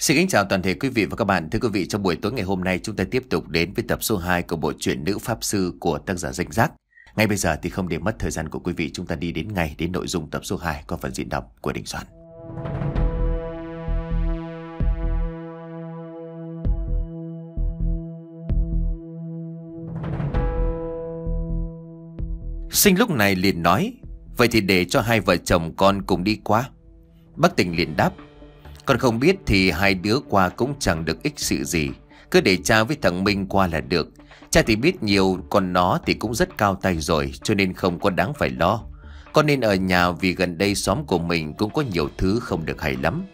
Xin kính chào toàn thể quý vị và các bạn. Thưa quý vị, trong buổi tối ngày hôm nay chúng ta tiếp tục đến với tập số 2 của bộ truyện Nữ Pháp Sư của tác giả Danh Giác. Ngay bây giờ thì không để mất thời gian của quý vị, chúng ta đi đến ngay đến nội dung tập số 2 có phần diễn đọc của Đình Soạn. Sinh lúc này liền nói, vậy thì để cho hai vợ chồng con cùng đi qua. Bác tình liền đáp, con không biết thì hai đứa qua cũng chẳng được ích sự gì Cứ để cha với thằng Minh qua là được Cha thì biết nhiều Còn nó thì cũng rất cao tay rồi Cho nên không có đáng phải lo Con nên ở nhà vì gần đây xóm của mình Cũng có nhiều thứ không được hay lắm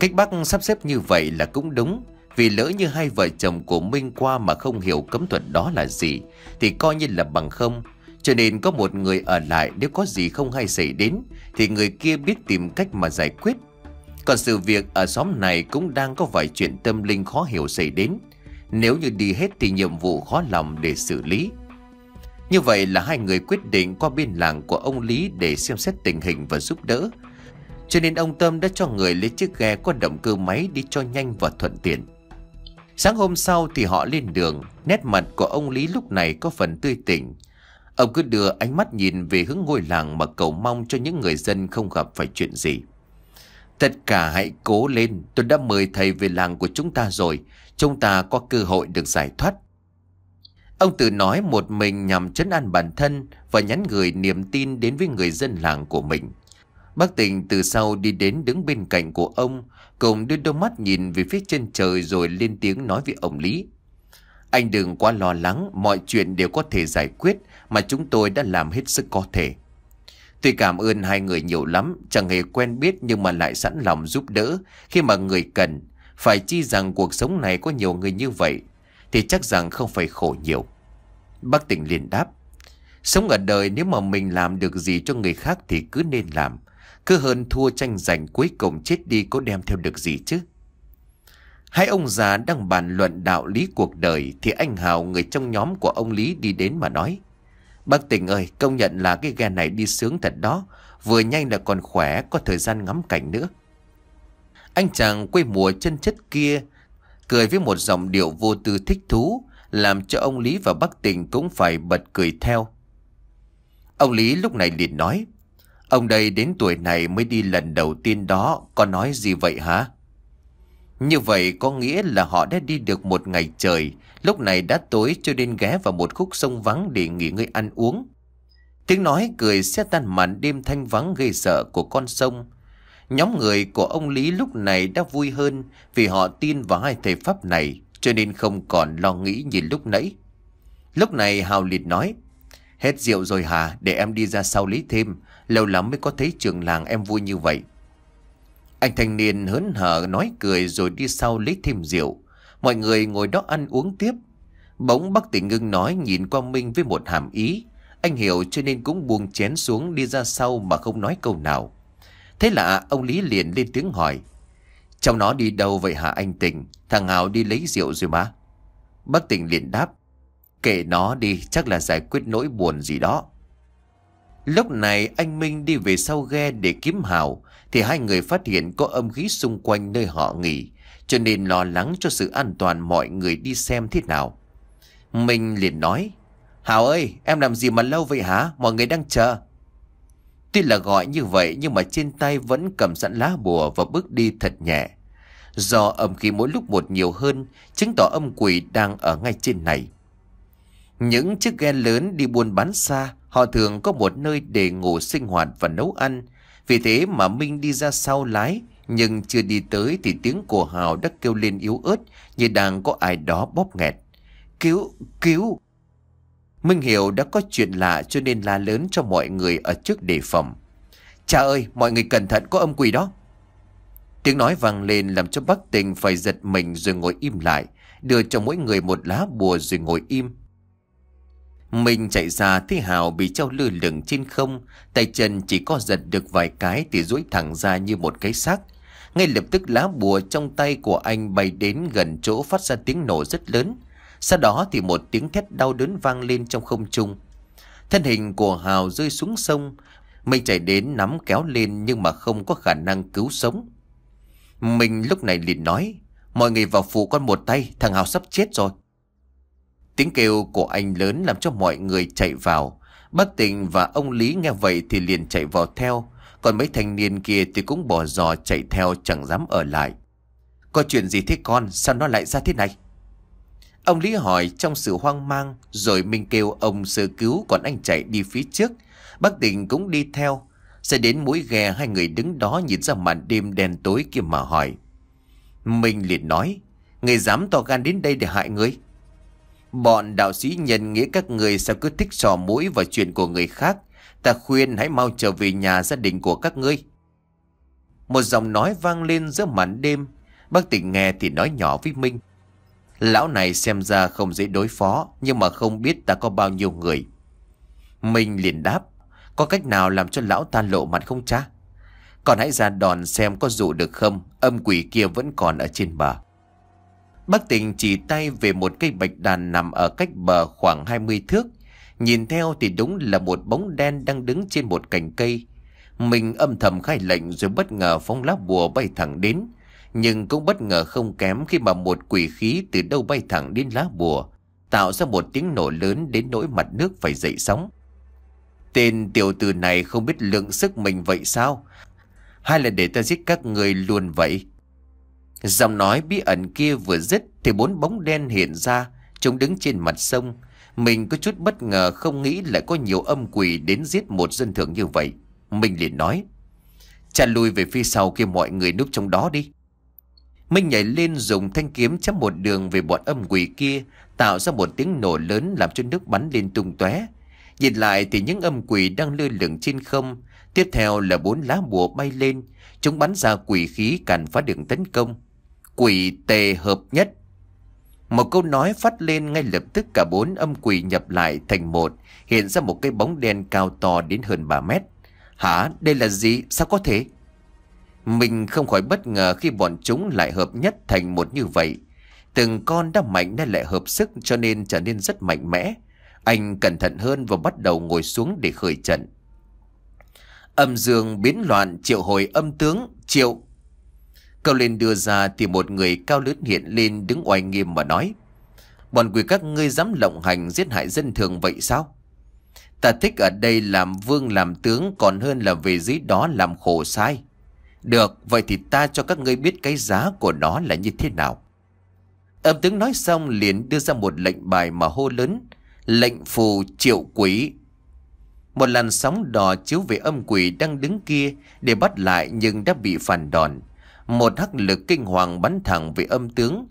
Cách bác sắp xếp như vậy là cũng đúng Vì lỡ như hai vợ chồng của Minh qua Mà không hiểu cấm thuật đó là gì Thì coi như là bằng không Cho nên có một người ở lại Nếu có gì không hay xảy đến Thì người kia biết tìm cách mà giải quyết còn sự việc ở xóm này cũng đang có vài chuyện tâm linh khó hiểu xảy đến Nếu như đi hết thì nhiệm vụ khó lòng để xử lý Như vậy là hai người quyết định qua biên làng của ông Lý để xem xét tình hình và giúp đỡ Cho nên ông Tâm đã cho người lấy chiếc ghe có động cơ máy đi cho nhanh và thuận tiện Sáng hôm sau thì họ lên đường Nét mặt của ông Lý lúc này có phần tươi tỉnh Ông cứ đưa ánh mắt nhìn về hướng ngôi làng mà cầu mong cho những người dân không gặp phải chuyện gì Tất cả hãy cố lên, tôi đã mời thầy về làng của chúng ta rồi, chúng ta có cơ hội được giải thoát. Ông tự nói một mình nhằm chấn an bản thân và nhắn gửi niềm tin đến với người dân làng của mình. Bác tình từ sau đi đến đứng bên cạnh của ông, cùng đưa đôi mắt nhìn về phía trên trời rồi lên tiếng nói với ông Lý. Anh đừng quá lo lắng, mọi chuyện đều có thể giải quyết mà chúng tôi đã làm hết sức có thể tôi cảm ơn hai người nhiều lắm, chẳng hề quen biết nhưng mà lại sẵn lòng giúp đỡ khi mà người cần. Phải chi rằng cuộc sống này có nhiều người như vậy thì chắc rằng không phải khổ nhiều. Bác tỉnh liền đáp. Sống ở đời nếu mà mình làm được gì cho người khác thì cứ nên làm. Cứ hơn thua tranh giành cuối cùng chết đi có đem theo được gì chứ. Hai ông già đang bàn luận đạo lý cuộc đời thì anh Hào người trong nhóm của ông Lý đi đến mà nói. Bác Tỉnh ơi, công nhận là cái ghe này đi sướng thật đó. Vừa nhanh là còn khỏe, có thời gian ngắm cảnh nữa. Anh chàng quê mùa chân chất kia, cười với một giọng điệu vô tư thích thú, làm cho ông Lý và bác Tỉnh cũng phải bật cười theo. Ông Lý lúc này liền nói, ông đây đến tuổi này mới đi lần đầu tiên đó, có nói gì vậy hả? Như vậy có nghĩa là họ đã đi được một ngày trời, Lúc này đã tối cho nên ghé vào một khúc sông vắng để nghỉ ngơi ăn uống. Tiếng nói cười xe tan màn đêm thanh vắng gây sợ của con sông. Nhóm người của ông Lý lúc này đã vui hơn vì họ tin vào hai thầy Pháp này cho nên không còn lo nghĩ như lúc nãy. Lúc này Hào Liệt nói Hết rượu rồi hả để em đi ra sau Lý thêm Lâu lắm mới có thấy trường làng em vui như vậy. Anh thanh niên hớn hở nói cười rồi đi sau lấy thêm rượu. Mọi người ngồi đó ăn uống tiếp. Bỗng bác tỉnh ngưng nói nhìn qua Minh với một hàm ý. Anh hiểu cho nên cũng buông chén xuống đi ra sau mà không nói câu nào. Thế là ông Lý liền lên tiếng hỏi. Cháu nó đi đâu vậy hả anh Tình? Thằng Hào đi lấy rượu rồi mà. Bác Tình liền đáp. Kệ nó đi, chắc là giải quyết nỗi buồn gì đó. Lúc này anh Minh đi về sau ghe để kiếm Hào thì hai người phát hiện có âm khí xung quanh nơi họ nghỉ cho nên lo lắng cho sự an toàn mọi người đi xem thế nào. Minh liền nói, Hảo ơi, em làm gì mà lâu vậy hả? Mọi người đang chờ. Tuy là gọi như vậy nhưng mà trên tay vẫn cầm sẵn lá bùa và bước đi thật nhẹ. Do âm khí mỗi lúc một nhiều hơn, chứng tỏ âm quỷ đang ở ngay trên này. Những chiếc ghe lớn đi buôn bán xa, họ thường có một nơi để ngủ sinh hoạt và nấu ăn. Vì thế mà Minh đi ra sau lái, nhưng chưa đi tới thì tiếng của Hào đã kêu lên yếu ớt như đang có ai đó bóp nghẹt. Cứu, cứu! Minh Hiểu đã có chuyện lạ cho nên la lớn cho mọi người ở trước đề phòng. Cha ơi, mọi người cẩn thận có âm quỷ đó. Tiếng nói vang lên làm cho bác tình phải giật mình rồi ngồi im lại, đưa cho mỗi người một lá bùa rồi ngồi im. Mình chạy ra thấy Hào bị treo lư lửng trên không, tay chân chỉ có giật được vài cái thì duỗi thẳng ra như một cái xác, ngay lập tức lá bùa trong tay của anh bay đến gần chỗ phát ra tiếng nổ rất lớn. Sau đó thì một tiếng thét đau đớn vang lên trong không trung. Thân hình của Hào rơi xuống sông. Mình chạy đến nắm kéo lên nhưng mà không có khả năng cứu sống. Mình lúc này liền nói. Mọi người vào phụ con một tay, thằng Hào sắp chết rồi. Tiếng kêu của anh lớn làm cho mọi người chạy vào. Bác Tình và ông Lý nghe vậy thì liền chạy vào theo. Còn mấy thanh niên kia thì cũng bỏ giò chạy theo chẳng dám ở lại Có chuyện gì thế con sao nó lại ra thế này Ông Lý hỏi trong sự hoang mang Rồi mình kêu ông sơ cứu còn anh chạy đi phía trước Bác Tình cũng đi theo Sẽ đến mũi ghe hai người đứng đó nhìn ra màn đêm đen tối kia mà hỏi Minh liền nói Người dám to gan đến đây để hại người Bọn đạo sĩ nhân nghĩa các người sao cứ thích sò mũi vào chuyện của người khác Ta khuyên hãy mau trở về nhà gia đình của các ngươi Một giọng nói vang lên giữa màn đêm Bác tỉnh nghe thì nói nhỏ với Minh Lão này xem ra không dễ đối phó Nhưng mà không biết ta có bao nhiêu người Minh liền đáp Có cách nào làm cho lão ta lộ mặt không cha Còn hãy ra đòn xem có dụ được không Âm quỷ kia vẫn còn ở trên bờ Bác tình chỉ tay về một cây bạch đàn nằm ở cách bờ khoảng 20 thước Nhìn theo thì đúng là một bóng đen đang đứng trên một cành cây. Mình âm thầm khai lệnh rồi bất ngờ phong lá bùa bay thẳng đến. Nhưng cũng bất ngờ không kém khi mà một quỷ khí từ đâu bay thẳng đến lá bùa. Tạo ra một tiếng nổ lớn đến nỗi mặt nước phải dậy sóng. Tên tiểu tử này không biết lượng sức mình vậy sao? Hay là để ta giết các người luôn vậy? Giọng nói bí ẩn kia vừa dứt thì bốn bóng đen hiện ra, chúng đứng trên mặt sông. Mình có chút bất ngờ không nghĩ lại có nhiều âm quỷ đến giết một dân thường như vậy. Mình liền nói. cha lui về phía sau kia mọi người núp trong đó đi. Minh nhảy lên dùng thanh kiếm chém một đường về bọn âm quỷ kia, tạo ra một tiếng nổ lớn làm cho nước bắn lên tung tóe. Nhìn lại thì những âm quỷ đang lơ lửng trên không, tiếp theo là bốn lá bùa bay lên, chúng bắn ra quỷ khí càn phá đường tấn công. Quỷ tề hợp nhất một câu nói phát lên ngay lập tức cả bốn âm quỷ nhập lại thành một, hiện ra một cái bóng đen cao to đến hơn 3 mét. Hả, đây là gì? Sao có thể? Mình không khỏi bất ngờ khi bọn chúng lại hợp nhất thành một như vậy. Từng con đã mạnh nên lại hợp sức cho nên trở nên rất mạnh mẽ. Anh cẩn thận hơn và bắt đầu ngồi xuống để khởi trận. Âm dương biến loạn triệu hồi âm tướng, triệu Cao lên đưa ra thì một người cao lớn hiện lên đứng oai nghiêm mà nói. Bọn quỷ các ngươi dám lộng hành giết hại dân thường vậy sao? Ta thích ở đây làm vương làm tướng còn hơn là về dưới đó làm khổ sai. Được, vậy thì ta cho các ngươi biết cái giá của nó là như thế nào. Âm tướng nói xong liền đưa ra một lệnh bài mà hô lớn. Lệnh phù triệu quỷ. Một làn sóng đỏ chiếu về âm quỷ đang đứng kia để bắt lại nhưng đã bị phản đòn. Một hắc lực kinh hoàng bắn thẳng về âm tướng.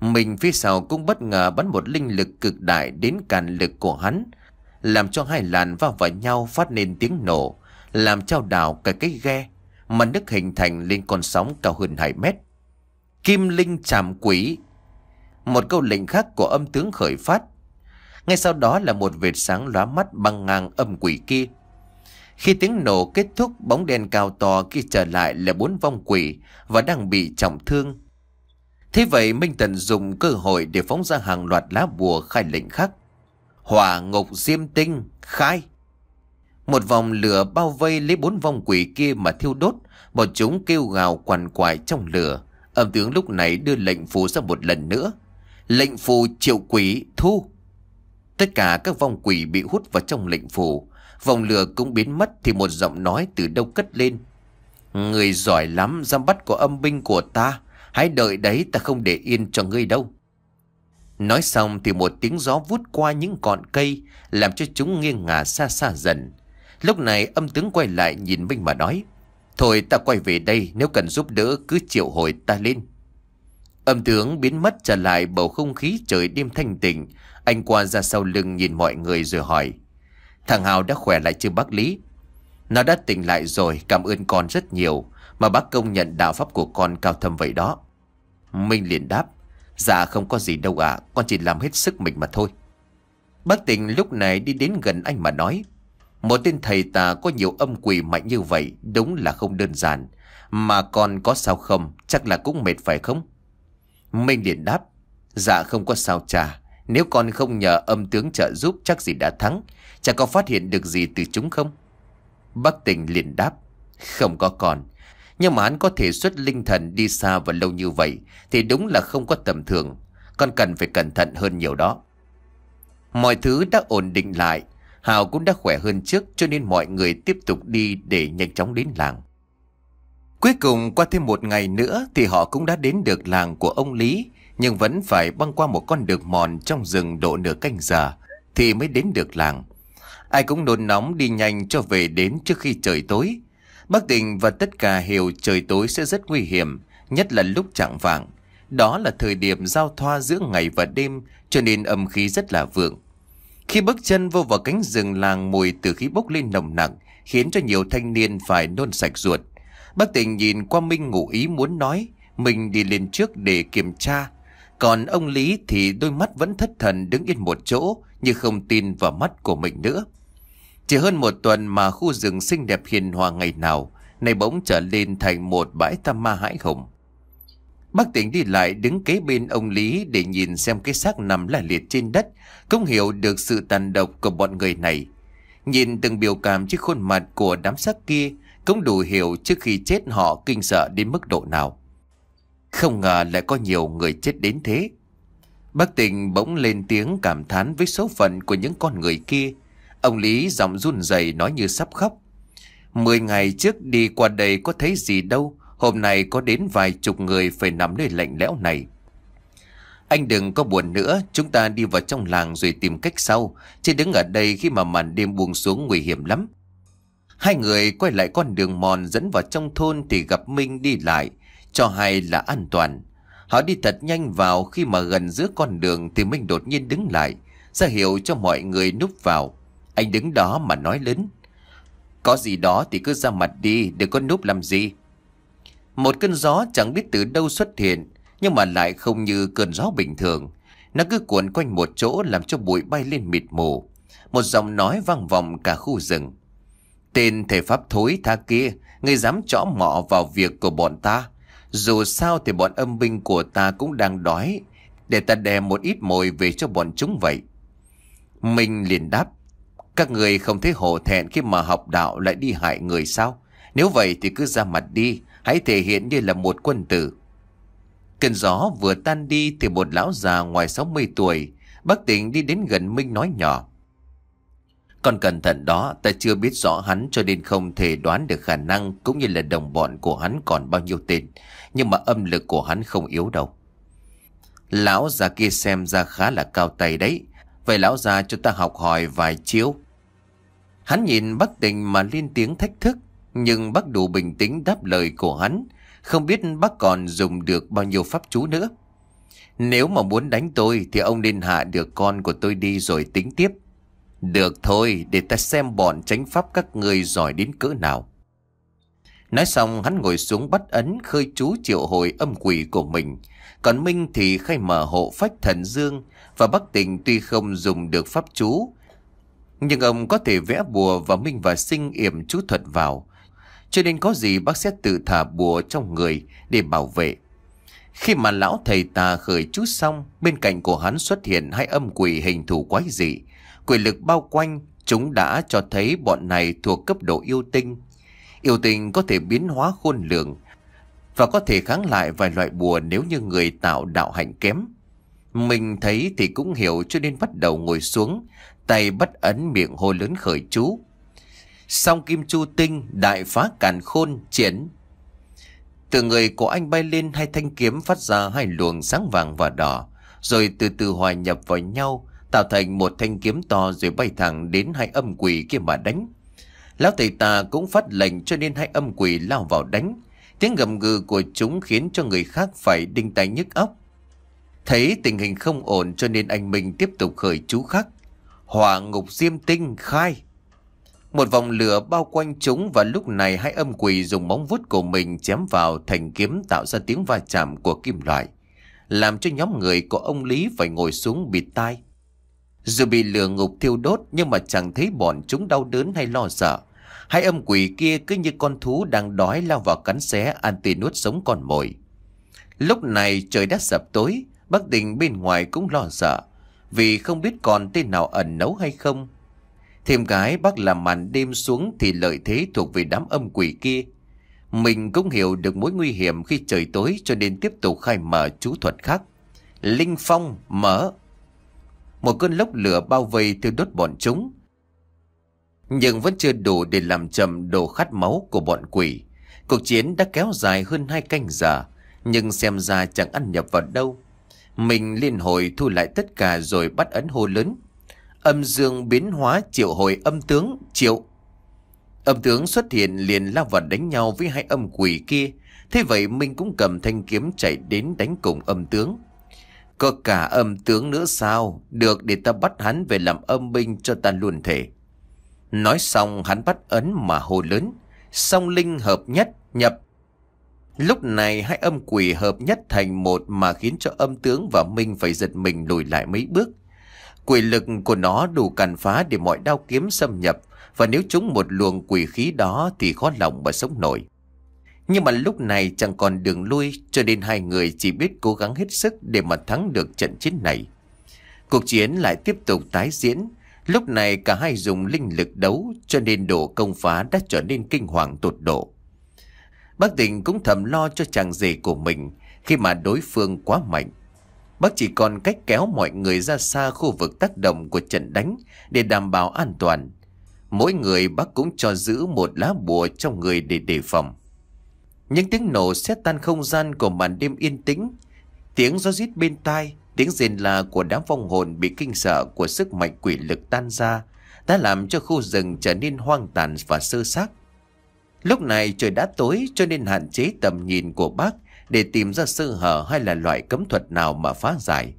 Mình phía sau cũng bất ngờ bắn một linh lực cực đại đến cản lực của hắn. Làm cho hai làn va vào nhau phát nên tiếng nổ. Làm trao đảo cả cái ghe. Mà nước hình thành lên con sóng cao hơn 2 mét. Kim linh chạm quỷ. Một câu lệnh khác của âm tướng khởi phát. Ngay sau đó là một vệt sáng lóa mắt băng ngang âm quỷ kia. Khi tiếng nổ kết thúc, bóng đen cao to kia trở lại là bốn vong quỷ và đang bị trọng thương. Thế vậy Minh Tần dùng cơ hội để phóng ra hàng loạt lá bùa khai lệnh khắc. Hỏa ngục diêm tinh, khai. Một vòng lửa bao vây lấy bốn vong quỷ kia mà thiêu đốt, bọn chúng kêu gào quằn quại trong lửa. Âm tướng lúc này đưa lệnh phù ra một lần nữa. Lệnh phù triệu quỷ thu. Tất cả các vong quỷ bị hút vào trong lệnh phù. Vòng lửa cũng biến mất thì một giọng nói từ đâu cất lên. Người giỏi lắm, dám bắt của âm binh của ta. Hãy đợi đấy ta không để yên cho ngươi đâu. Nói xong thì một tiếng gió vút qua những cọn cây làm cho chúng nghiêng ngả xa xa dần. Lúc này âm tướng quay lại nhìn Minh mà nói. Thôi ta quay về đây nếu cần giúp đỡ cứ triệu hồi ta lên. Âm tướng biến mất trở lại bầu không khí trời đêm thanh tịnh. Anh qua ra sau lưng nhìn mọi người rồi hỏi. Thằng Hào đã khỏe lại chưa bác Lý Nó đã tỉnh lại rồi cảm ơn con rất nhiều Mà bác công nhận đạo pháp của con cao thâm vậy đó Minh liền đáp Dạ không có gì đâu ạ à, Con chỉ làm hết sức mình mà thôi Bác tình lúc này đi đến gần anh mà nói Một tên thầy tà có nhiều âm quỷ mạnh như vậy Đúng là không đơn giản Mà con có sao không Chắc là cũng mệt phải không Minh liền đáp Dạ không có sao chà Nếu con không nhờ âm tướng trợ giúp chắc gì đã thắng Chả có phát hiện được gì từ chúng không Bác tình liền đáp Không có còn Nhưng mà hắn có thể xuất linh thần đi xa và lâu như vậy Thì đúng là không có tầm thường Con cần phải cẩn thận hơn nhiều đó Mọi thứ đã ổn định lại Hào cũng đã khỏe hơn trước Cho nên mọi người tiếp tục đi để nhanh chóng đến làng Cuối cùng qua thêm một ngày nữa Thì họ cũng đã đến được làng của ông Lý Nhưng vẫn phải băng qua một con đường mòn trong rừng độ nửa canh giờ Thì mới đến được làng Ai cũng nôn nóng đi nhanh cho về đến trước khi trời tối. Bác Định và tất cả hiểu trời tối sẽ rất nguy hiểm, nhất là lúc chẳng vàng. Đó là thời điểm giao thoa giữa ngày và đêm, cho nên âm khí rất là vượng. Khi bước chân vô vào cánh rừng làng mùi từ khí bốc lên nồng nặng, khiến cho nhiều thanh niên phải nôn sạch ruột. Bác Tình nhìn qua Minh ngụ ý muốn nói, mình đi lên trước để kiểm tra. Còn ông Lý thì đôi mắt vẫn thất thần đứng yên một chỗ, như không tin vào mắt của mình nữa. Chỉ hơn một tuần mà khu rừng xinh đẹp hiền hòa ngày nào này bỗng trở lên thành một bãi tăm ma hãi hùng. Bác tỉnh đi lại đứng kế bên ông Lý để nhìn xem cái xác nằm là liệt trên đất, không hiểu được sự tàn độc của bọn người này. Nhìn từng biểu cảm trên khuôn mặt của đám xác kia, cũng đủ hiểu trước khi chết họ kinh sợ đến mức độ nào. Không ngờ lại có nhiều người chết đến thế. Bác tình bỗng lên tiếng cảm thán với số phận của những con người kia. Ông Lý giọng run rẩy nói như sắp khóc. Mười ngày trước đi qua đây có thấy gì đâu, hôm nay có đến vài chục người phải nằm nơi lạnh lẽo này. Anh đừng có buồn nữa, chúng ta đi vào trong làng rồi tìm cách sau, chứ đứng ở đây khi mà màn đêm buông xuống nguy hiểm lắm. Hai người quay lại con đường mòn dẫn vào trong thôn thì gặp Minh đi lại, cho hay là an toàn. Họ đi thật nhanh vào khi mà gần giữa con đường thì Minh đột nhiên đứng lại, ra hiệu cho mọi người núp vào. Anh đứng đó mà nói lớn. Có gì đó thì cứ ra mặt đi, đừng có núp làm gì. Một cơn gió chẳng biết từ đâu xuất hiện, nhưng mà lại không như cơn gió bình thường. Nó cứ cuộn quanh một chỗ làm cho bụi bay lên mịt mù. Một giọng nói vang vọng cả khu rừng. Tên thể pháp thối tha kia, người dám chõ mọ vào việc của bọn ta. Dù sao thì bọn âm binh của ta cũng đang đói, để ta đè một ít mồi về cho bọn chúng vậy. Mình liền đáp, các người không thấy hổ thẹn khi mà học đạo lại đi hại người sao? Nếu vậy thì cứ ra mặt đi, hãy thể hiện như là một quân tử. Cơn gió vừa tan đi thì một lão già ngoài 60 tuổi, bác tỉnh đi đến gần Minh nói nhỏ. Còn cẩn thận đó, ta chưa biết rõ hắn cho nên không thể đoán được khả năng cũng như là đồng bọn của hắn còn bao nhiêu tên. Nhưng mà âm lực của hắn không yếu đâu. Lão già kia xem ra khá là cao tay đấy. Vậy lão già cho ta học hỏi vài chiếu Hắn nhìn bác tình mà lên tiếng thách thức, nhưng bác đủ bình tĩnh đáp lời của hắn, không biết bác còn dùng được bao nhiêu pháp chú nữa. Nếu mà muốn đánh tôi thì ông nên hạ được con của tôi đi rồi tính tiếp. Được thôi, để ta xem bọn tránh pháp các người giỏi đến cỡ nào. Nói xong hắn ngồi xuống bắt ấn khơi chú triệu hồi âm quỷ của mình. Còn Minh thì khai mở hộ phách thần dương và Bắc Tình tuy không dùng được pháp chú nhưng ông có thể vẽ bùa và Minh và Sinh yểm chú thuật vào. Cho nên có gì bác sẽ tự thả bùa trong người để bảo vệ. Khi mà lão thầy ta khởi chú xong, bên cạnh của hắn xuất hiện hai âm quỷ hình thù quái dị. Quỷ lực bao quanh, chúng đã cho thấy bọn này thuộc cấp độ yêu tinh. Yêu tinh có thể biến hóa khôn lường và có thể kháng lại vài loại bùa nếu như người tạo đạo hạnh kém. Mình thấy thì cũng hiểu cho nên bắt đầu ngồi xuống, tay bắt ấn miệng hô lớn khởi chú. Song kim chu tinh đại phá càn khôn triển. Từ người của anh bay lên hai thanh kiếm phát ra hai luồng sáng vàng và đỏ, rồi từ từ hòa nhập vào nhau, tạo thành một thanh kiếm to rồi bay thẳng đến hai âm quỷ kia mà đánh. Lão thầy ta cũng phát lệnh cho nên hai âm quỷ lao vào đánh. Tiếng gầm gừ của chúng khiến cho người khác phải đinh tay nhức óc. Thấy tình hình không ổn cho nên anh Minh tiếp tục khởi chú khắc. Hỏa ngục diêm tinh khai Một vòng lửa bao quanh chúng Và lúc này hai âm quỷ dùng móng vuốt của mình Chém vào thành kiếm tạo ra tiếng va chạm của kim loại Làm cho nhóm người của ông Lý phải ngồi xuống bịt tai Dù bị lửa ngục thiêu đốt Nhưng mà chẳng thấy bọn chúng đau đớn hay lo sợ Hai âm quỷ kia cứ như con thú đang đói lao vào cắn xé ăn tươi nuốt sống con mồi. Lúc này trời đã sập tối, bác tình bên ngoài cũng lo sợ vì không biết còn tên nào ẩn nấu hay không. Thêm gái bác làm màn đêm xuống thì lợi thế thuộc về đám âm quỷ kia. Mình cũng hiểu được mối nguy hiểm khi trời tối cho nên tiếp tục khai mở chú thuật khác. Linh Phong mở. Một cơn lốc lửa bao vây thiêu đốt bọn chúng. Nhưng vẫn chưa đủ để làm chậm đồ khát máu của bọn quỷ. Cuộc chiến đã kéo dài hơn hai canh giờ, nhưng xem ra chẳng ăn nhập vào đâu. Mình liên hồi thu lại tất cả rồi bắt ấn hô lớn. Âm dương biến hóa triệu hồi âm tướng triệu. Âm tướng xuất hiện liền lao vào đánh nhau với hai âm quỷ kia. Thế vậy mình cũng cầm thanh kiếm chạy đến đánh cùng âm tướng. Có cả âm tướng nữa sao? Được để ta bắt hắn về làm âm binh cho ta luôn thể. Nói xong hắn bắt ấn mà hồ lớn. Song linh hợp nhất nhập Lúc này hai âm quỷ hợp nhất thành một mà khiến cho âm tướng và Minh phải giật mình lùi lại mấy bước. Quỷ lực của nó đủ càn phá để mọi đao kiếm xâm nhập và nếu chúng một luồng quỷ khí đó thì khó lòng mà sống nổi. Nhưng mà lúc này chẳng còn đường lui cho nên hai người chỉ biết cố gắng hết sức để mà thắng được trận chiến này. Cuộc chiến lại tiếp tục tái diễn. Lúc này cả hai dùng linh lực đấu cho nên độ công phá đã trở nên kinh hoàng tột độ. Bác tình cũng thầm lo cho chàng rể của mình khi mà đối phương quá mạnh. Bác chỉ còn cách kéo mọi người ra xa khu vực tác động của trận đánh để đảm bảo an toàn. Mỗi người bác cũng cho giữ một lá bùa trong người để đề phòng. Những tiếng nổ xét tan không gian của màn đêm yên tĩnh, tiếng gió rít bên tai, tiếng rền la của đám vong hồn bị kinh sợ của sức mạnh quỷ lực tan ra đã làm cho khu rừng trở nên hoang tàn và sơ xác. Lúc này trời đã tối cho nên hạn chế tầm nhìn của bác để tìm ra sơ hở hay là loại cấm thuật nào mà phá giải.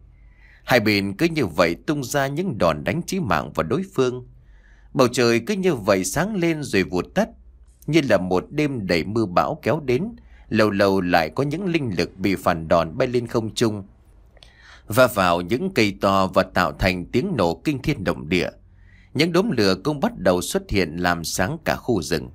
Hai bên cứ như vậy tung ra những đòn đánh chí mạng vào đối phương. Bầu trời cứ như vậy sáng lên rồi vụt tắt, như là một đêm đầy mưa bão kéo đến, lâu lâu lại có những linh lực bị phản đòn bay lên không trung và vào những cây to và tạo thành tiếng nổ kinh thiên động địa. Những đốm lửa cũng bắt đầu xuất hiện làm sáng cả khu rừng.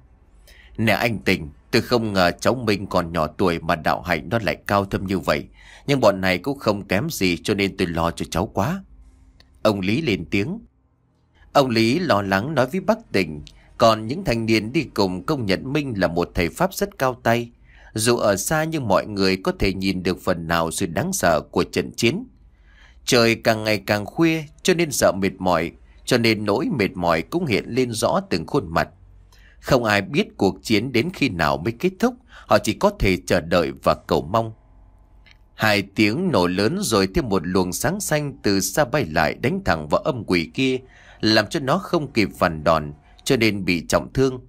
Nè anh tình, tôi không ngờ cháu Minh còn nhỏ tuổi mà đạo hạnh nó lại cao thâm như vậy. Nhưng bọn này cũng không kém gì cho nên tôi lo cho cháu quá. Ông Lý lên tiếng. Ông Lý lo lắng nói với bác tình. Còn những thanh niên đi cùng công nhận Minh là một thầy Pháp rất cao tay. Dù ở xa nhưng mọi người có thể nhìn được phần nào sự đáng sợ của trận chiến. Trời càng ngày càng khuya cho nên sợ mệt mỏi, cho nên nỗi mệt mỏi cũng hiện lên rõ từng khuôn mặt. Không ai biết cuộc chiến đến khi nào mới kết thúc, họ chỉ có thể chờ đợi và cầu mong. Hai tiếng nổ lớn rồi thêm một luồng sáng xanh từ xa bay lại đánh thẳng vào âm quỷ kia, làm cho nó không kịp phản đòn, cho nên bị trọng thương.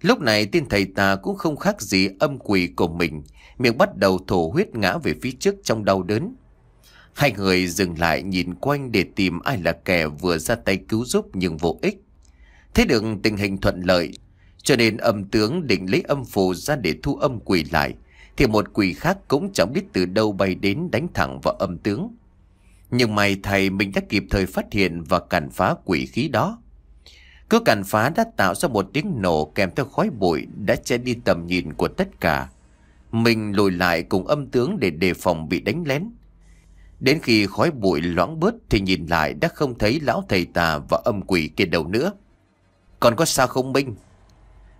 Lúc này tên thầy ta cũng không khác gì âm quỷ của mình, miệng bắt đầu thổ huyết ngã về phía trước trong đau đớn. Hai người dừng lại nhìn quanh để tìm ai là kẻ vừa ra tay cứu giúp nhưng vô ích. Thế được tình hình thuận lợi, cho nên âm tướng định lấy âm phù ra để thu âm quỷ lại Thì một quỷ khác cũng chẳng biết từ đâu bay đến đánh thẳng vào âm tướng Nhưng may thầy mình đã kịp thời phát hiện và cản phá quỷ khí đó Cứ cản phá đã tạo ra một tiếng nổ kèm theo khói bụi đã che đi tầm nhìn của tất cả Mình lùi lại cùng âm tướng để đề phòng bị đánh lén Đến khi khói bụi loãng bớt thì nhìn lại đã không thấy lão thầy tà và âm quỷ kia đâu nữa. Còn có sao không Minh?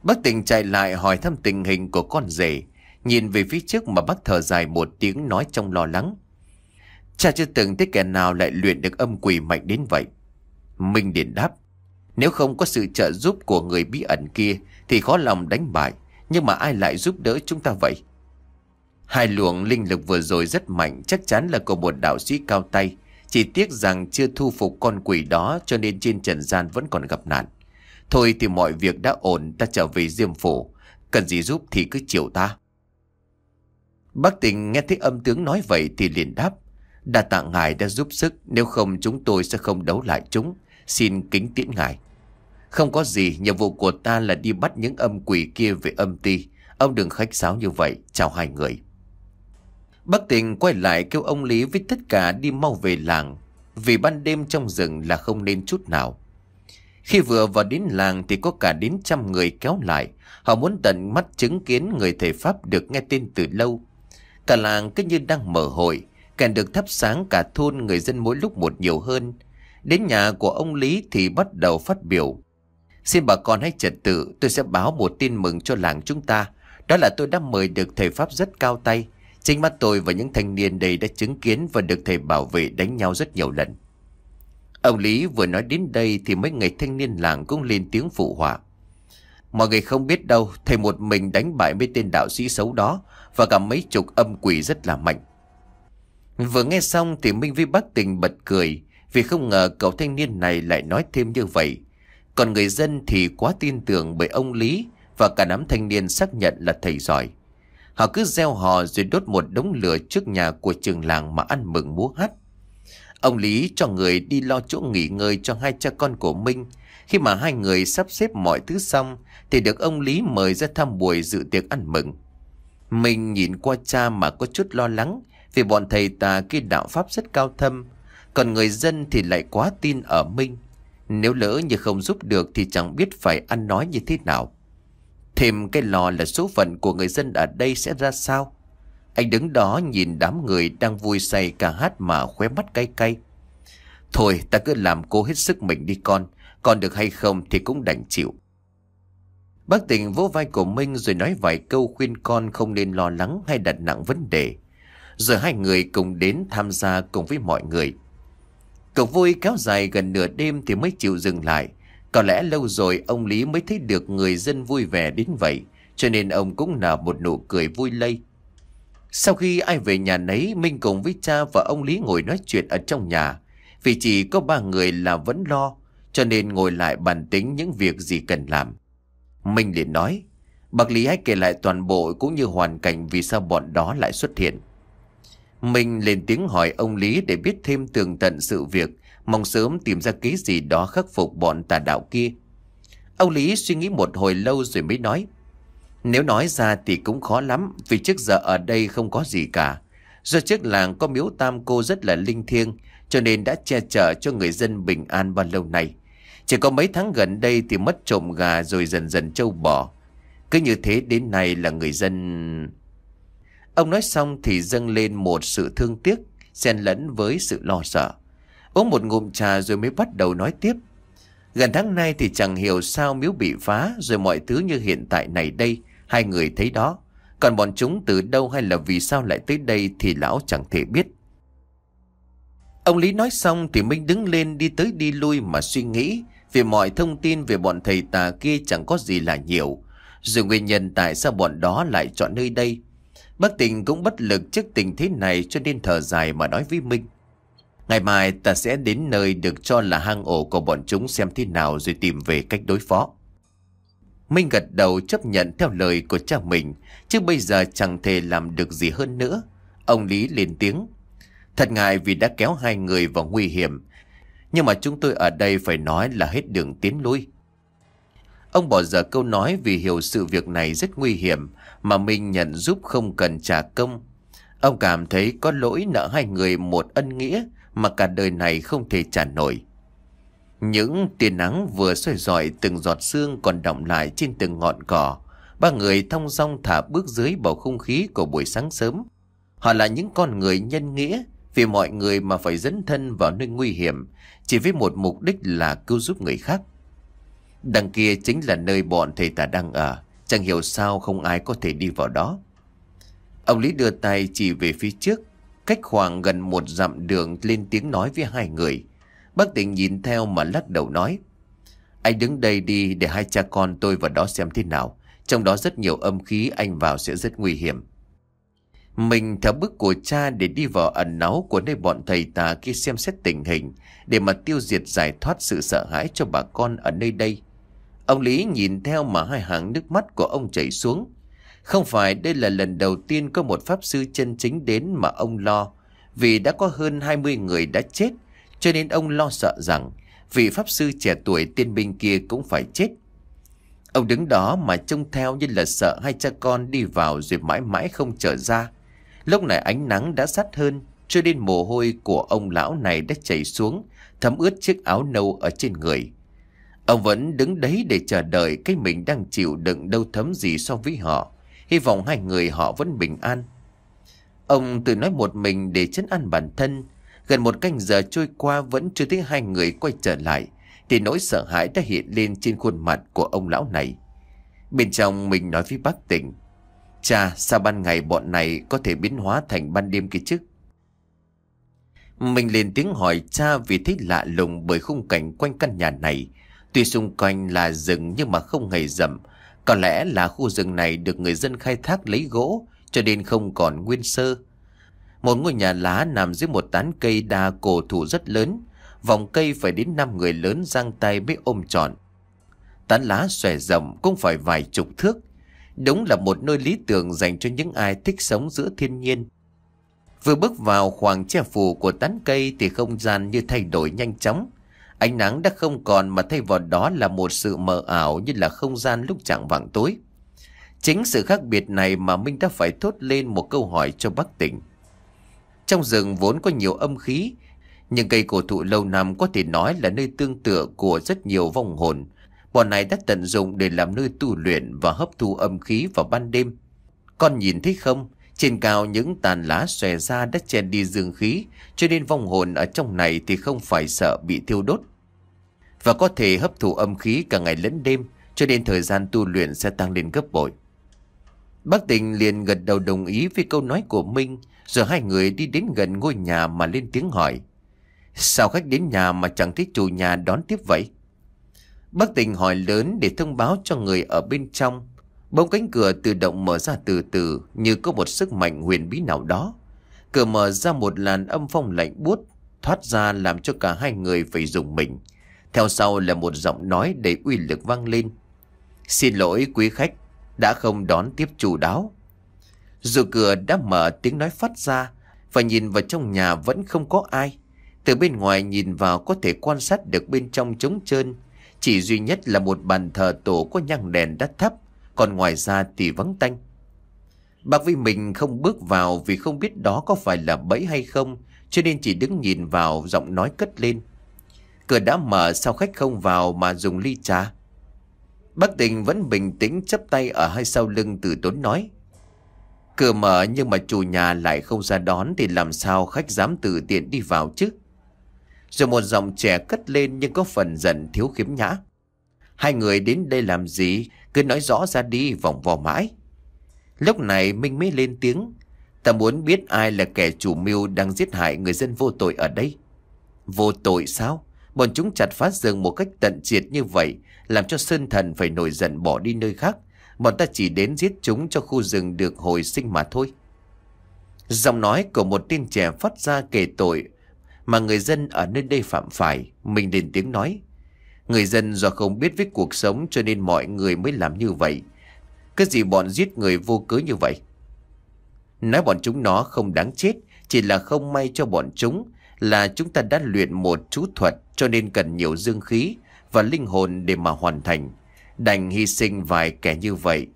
Bác tỉnh chạy lại hỏi thăm tình hình của con rể. Nhìn về phía trước mà bác thở dài một tiếng nói trong lo lắng. Cha chưa từng thấy kẻ nào lại luyện được âm quỷ mạnh đến vậy. Minh Điển đáp. Nếu không có sự trợ giúp của người bí ẩn kia thì khó lòng đánh bại. Nhưng mà ai lại giúp đỡ chúng ta vậy? Hai luồng linh lực vừa rồi rất mạnh chắc chắn là của một đạo sĩ cao tay. Chỉ tiếc rằng chưa thu phục con quỷ đó cho nên trên trần gian vẫn còn gặp nạn. Thôi thì mọi việc đã ổn ta trở về Diêm Phủ Cần gì giúp thì cứ chịu ta Bác tình nghe thấy âm tướng nói vậy thì liền đáp Đà tạng ngài đã giúp sức Nếu không chúng tôi sẽ không đấu lại chúng Xin kính tiễn ngài Không có gì nhiệm vụ của ta là đi bắt những âm quỷ kia về âm ti Ông đừng khách sáo như vậy Chào hai người Bác tình quay lại kêu ông Lý với tất cả đi mau về làng Vì ban đêm trong rừng là không nên chút nào khi vừa vào đến làng thì có cả đến trăm người kéo lại. Họ muốn tận mắt chứng kiến người thầy Pháp được nghe tin từ lâu. Cả làng cứ như đang mở hội, càng được thắp sáng cả thôn người dân mỗi lúc một nhiều hơn. Đến nhà của ông Lý thì bắt đầu phát biểu. Xin bà con hãy trật tự, tôi sẽ báo một tin mừng cho làng chúng ta. Đó là tôi đã mời được thầy Pháp rất cao tay. Chính mắt tôi và những thanh niên đây đã chứng kiến và được thầy bảo vệ đánh nhau rất nhiều lần. Ông Lý vừa nói đến đây thì mấy người thanh niên làng cũng lên tiếng phụ họa. Mọi người không biết đâu, thầy một mình đánh bại mấy tên đạo sĩ xấu đó và cả mấy chục âm quỷ rất là mạnh. Vừa nghe xong thì Minh Vi Bắc Tình bật cười vì không ngờ cậu thanh niên này lại nói thêm như vậy. Còn người dân thì quá tin tưởng bởi ông Lý và cả đám thanh niên xác nhận là thầy giỏi. Họ cứ gieo hò rồi đốt một đống lửa trước nhà của trường làng mà ăn mừng múa hát. Ông Lý cho người đi lo chỗ nghỉ ngơi cho hai cha con của Minh. Khi mà hai người sắp xếp mọi thứ xong thì được ông Lý mời ra thăm buổi dự tiệc ăn mừng. minh nhìn qua cha mà có chút lo lắng vì bọn thầy tà kia đạo pháp rất cao thâm. Còn người dân thì lại quá tin ở Minh. Nếu lỡ như không giúp được thì chẳng biết phải ăn nói như thế nào. Thêm cái lo là số phận của người dân ở đây sẽ ra sao? Anh đứng đó nhìn đám người đang vui say ca hát mà khóe mắt cay cay. Thôi ta cứ làm cô hết sức mình đi con, còn được hay không thì cũng đành chịu. Bác tình vỗ vai của Minh rồi nói vài câu khuyên con không nên lo lắng hay đặt nặng vấn đề. Giờ hai người cùng đến tham gia cùng với mọi người. Cậu vui kéo dài gần nửa đêm thì mới chịu dừng lại. Có lẽ lâu rồi ông Lý mới thấy được người dân vui vẻ đến vậy, cho nên ông cũng nở một nụ cười vui lây. Sau khi ai về nhà nấy, Minh cùng với cha và ông Lý ngồi nói chuyện ở trong nhà. Vì chỉ có ba người là vẫn lo, cho nên ngồi lại bàn tính những việc gì cần làm. Minh liền nói, bác Lý hãy kể lại toàn bộ cũng như hoàn cảnh vì sao bọn đó lại xuất hiện. Minh lên tiếng hỏi ông Lý để biết thêm tường tận sự việc, mong sớm tìm ra ký gì đó khắc phục bọn tà đạo kia. Ông Lý suy nghĩ một hồi lâu rồi mới nói, nếu nói ra thì cũng khó lắm vì trước giờ ở đây không có gì cả. Do trước làng có miếu tam cô rất là linh thiêng cho nên đã che chở cho người dân bình an bao lâu nay. Chỉ có mấy tháng gần đây thì mất trộm gà rồi dần dần trâu bò. Cứ như thế đến nay là người dân... Ông nói xong thì dâng lên một sự thương tiếc, xen lẫn với sự lo sợ. Uống một ngụm trà rồi mới bắt đầu nói tiếp. Gần tháng nay thì chẳng hiểu sao miếu bị phá rồi mọi thứ như hiện tại này đây. Hai người thấy đó Còn bọn chúng từ đâu hay là vì sao lại tới đây Thì lão chẳng thể biết Ông Lý nói xong thì Minh đứng lên đi tới đi lui mà suy nghĩ Vì mọi thông tin về bọn thầy tà kia chẳng có gì là nhiều Rồi nguyên nhân tại sao bọn đó lại chọn nơi đây Bác tình cũng bất lực trước tình thế này cho nên thở dài mà nói với Minh Ngày mai ta sẽ đến nơi được cho là hang ổ của bọn chúng xem thế nào rồi tìm về cách đối phó Minh gật đầu chấp nhận theo lời của cha mình, chứ bây giờ chẳng thể làm được gì hơn nữa. Ông Lý lên tiếng. Thật ngại vì đã kéo hai người vào nguy hiểm, nhưng mà chúng tôi ở đây phải nói là hết đường tiến lui. Ông bỏ dở câu nói vì hiểu sự việc này rất nguy hiểm mà mình nhận giúp không cần trả công. Ông cảm thấy có lỗi nợ hai người một ân nghĩa mà cả đời này không thể trả nổi. Những tia nắng vừa soi rọi từng giọt sương còn đọng lại trên từng ngọn cỏ. Ba người thong dong thả bước dưới bầu không khí của buổi sáng sớm. Họ là những con người nhân nghĩa vì mọi người mà phải dẫn thân vào nơi nguy hiểm chỉ với một mục đích là cứu giúp người khác. Đằng kia chính là nơi bọn thầy tà đang ở. Chẳng hiểu sao không ai có thể đi vào đó. Ông Lý đưa tay chỉ về phía trước. Cách khoảng gần một dặm đường lên tiếng nói với hai người. Bác tỉnh nhìn theo mà lắc đầu nói. Anh đứng đây đi để hai cha con tôi vào đó xem thế nào. Trong đó rất nhiều âm khí anh vào sẽ rất nguy hiểm. Mình theo bước của cha để đi vào ẩn náu của nơi bọn thầy tà kia xem xét tình hình để mà tiêu diệt giải thoát sự sợ hãi cho bà con ở nơi đây. Ông Lý nhìn theo mà hai hàng nước mắt của ông chảy xuống. Không phải đây là lần đầu tiên có một pháp sư chân chính đến mà ông lo vì đã có hơn 20 người đã chết cho nên ông lo sợ rằng vị pháp sư trẻ tuổi tiên binh kia cũng phải chết. Ông đứng đó mà trông theo như là sợ hai cha con đi vào rồi mãi mãi không trở ra. Lúc này ánh nắng đã sắt hơn, cho nên mồ hôi của ông lão này đã chảy xuống, thấm ướt chiếc áo nâu ở trên người. Ông vẫn đứng đấy để chờ đợi cái mình đang chịu đựng đâu thấm gì so với họ. Hy vọng hai người họ vẫn bình an. Ông tự nói một mình để chấn an bản thân, Gần một canh giờ trôi qua vẫn chưa thấy hai người quay trở lại Thì nỗi sợ hãi đã hiện lên trên khuôn mặt của ông lão này Bên trong mình nói với bác tỉnh Cha sao ban ngày bọn này có thể biến hóa thành ban đêm kia chứ Mình lên tiếng hỏi cha vì thấy lạ lùng bởi khung cảnh quanh căn nhà này Tuy xung quanh là rừng nhưng mà không hề rậm Có lẽ là khu rừng này được người dân khai thác lấy gỗ Cho nên không còn nguyên sơ một ngôi nhà lá nằm dưới một tán cây đa cổ thụ rất lớn Vòng cây phải đến 5 người lớn giang tay mới ôm trọn Tán lá xòe rộng cũng phải vài chục thước Đúng là một nơi lý tưởng dành cho những ai thích sống giữa thiên nhiên Vừa bước vào khoảng che phủ của tán cây thì không gian như thay đổi nhanh chóng Ánh nắng đã không còn mà thay vào đó là một sự mờ ảo như là không gian lúc chẳng vàng tối Chính sự khác biệt này mà Minh đã phải thốt lên một câu hỏi cho bác tỉnh trong rừng vốn có nhiều âm khí, nhưng cây cổ thụ lâu năm có thể nói là nơi tương tựa của rất nhiều vong hồn. Bọn này đã tận dụng để làm nơi tu luyện và hấp thu âm khí vào ban đêm. Con nhìn thấy không? Trên cao những tàn lá xòe ra đã chèn đi dương khí, cho nên vong hồn ở trong này thì không phải sợ bị thiêu đốt. Và có thể hấp thụ âm khí cả ngày lẫn đêm, cho nên thời gian tu luyện sẽ tăng lên gấp bội. Bác tình liền gật đầu đồng ý với câu nói của Minh, rồi hai người đi đến gần ngôi nhà mà lên tiếng hỏi Sao khách đến nhà mà chẳng thấy chủ nhà đón tiếp vậy? Bác tình hỏi lớn để thông báo cho người ở bên trong Bỗng cánh cửa tự động mở ra từ từ như có một sức mạnh huyền bí nào đó Cửa mở ra một làn âm phong lạnh buốt thoát ra làm cho cả hai người phải dùng mình Theo sau là một giọng nói đầy uy lực vang lên Xin lỗi quý khách đã không đón tiếp chủ đáo dù cửa đã mở tiếng nói phát ra Và nhìn vào trong nhà vẫn không có ai Từ bên ngoài nhìn vào có thể quan sát được bên trong trống trơn Chỉ duy nhất là một bàn thờ tổ có nhang đèn đắt thấp Còn ngoài ra thì vắng tanh Bác vì mình không bước vào vì không biết đó có phải là bẫy hay không Cho nên chỉ đứng nhìn vào giọng nói cất lên Cửa đã mở sao khách không vào mà dùng ly trà Bác Tình vẫn bình tĩnh chấp tay ở hai sau lưng từ tốn nói Cửa mở nhưng mà chủ nhà lại không ra đón thì làm sao khách dám tự tiện đi vào chứ? Rồi một giọng trẻ cất lên nhưng có phần giận thiếu khiếm nhã. Hai người đến đây làm gì? Cứ nói rõ ra đi vòng vò mãi. Lúc này Minh mới lên tiếng. Ta muốn biết ai là kẻ chủ mưu đang giết hại người dân vô tội ở đây. Vô tội sao? Bọn chúng chặt phá rừng một cách tận triệt như vậy làm cho Sơn Thần phải nổi giận bỏ đi nơi khác. Bọn ta chỉ đến giết chúng cho khu rừng được hồi sinh mà thôi Giọng nói của một tên trẻ phát ra kể tội Mà người dân ở nơi đây phạm phải Mình lên tiếng nói Người dân do không biết với cuộc sống cho nên mọi người mới làm như vậy Cái gì bọn giết người vô cớ như vậy Nói bọn chúng nó không đáng chết Chỉ là không may cho bọn chúng Là chúng ta đã luyện một chú thuật Cho nên cần nhiều dương khí Và linh hồn để mà hoàn thành đành hy sinh vài kẻ như vậy.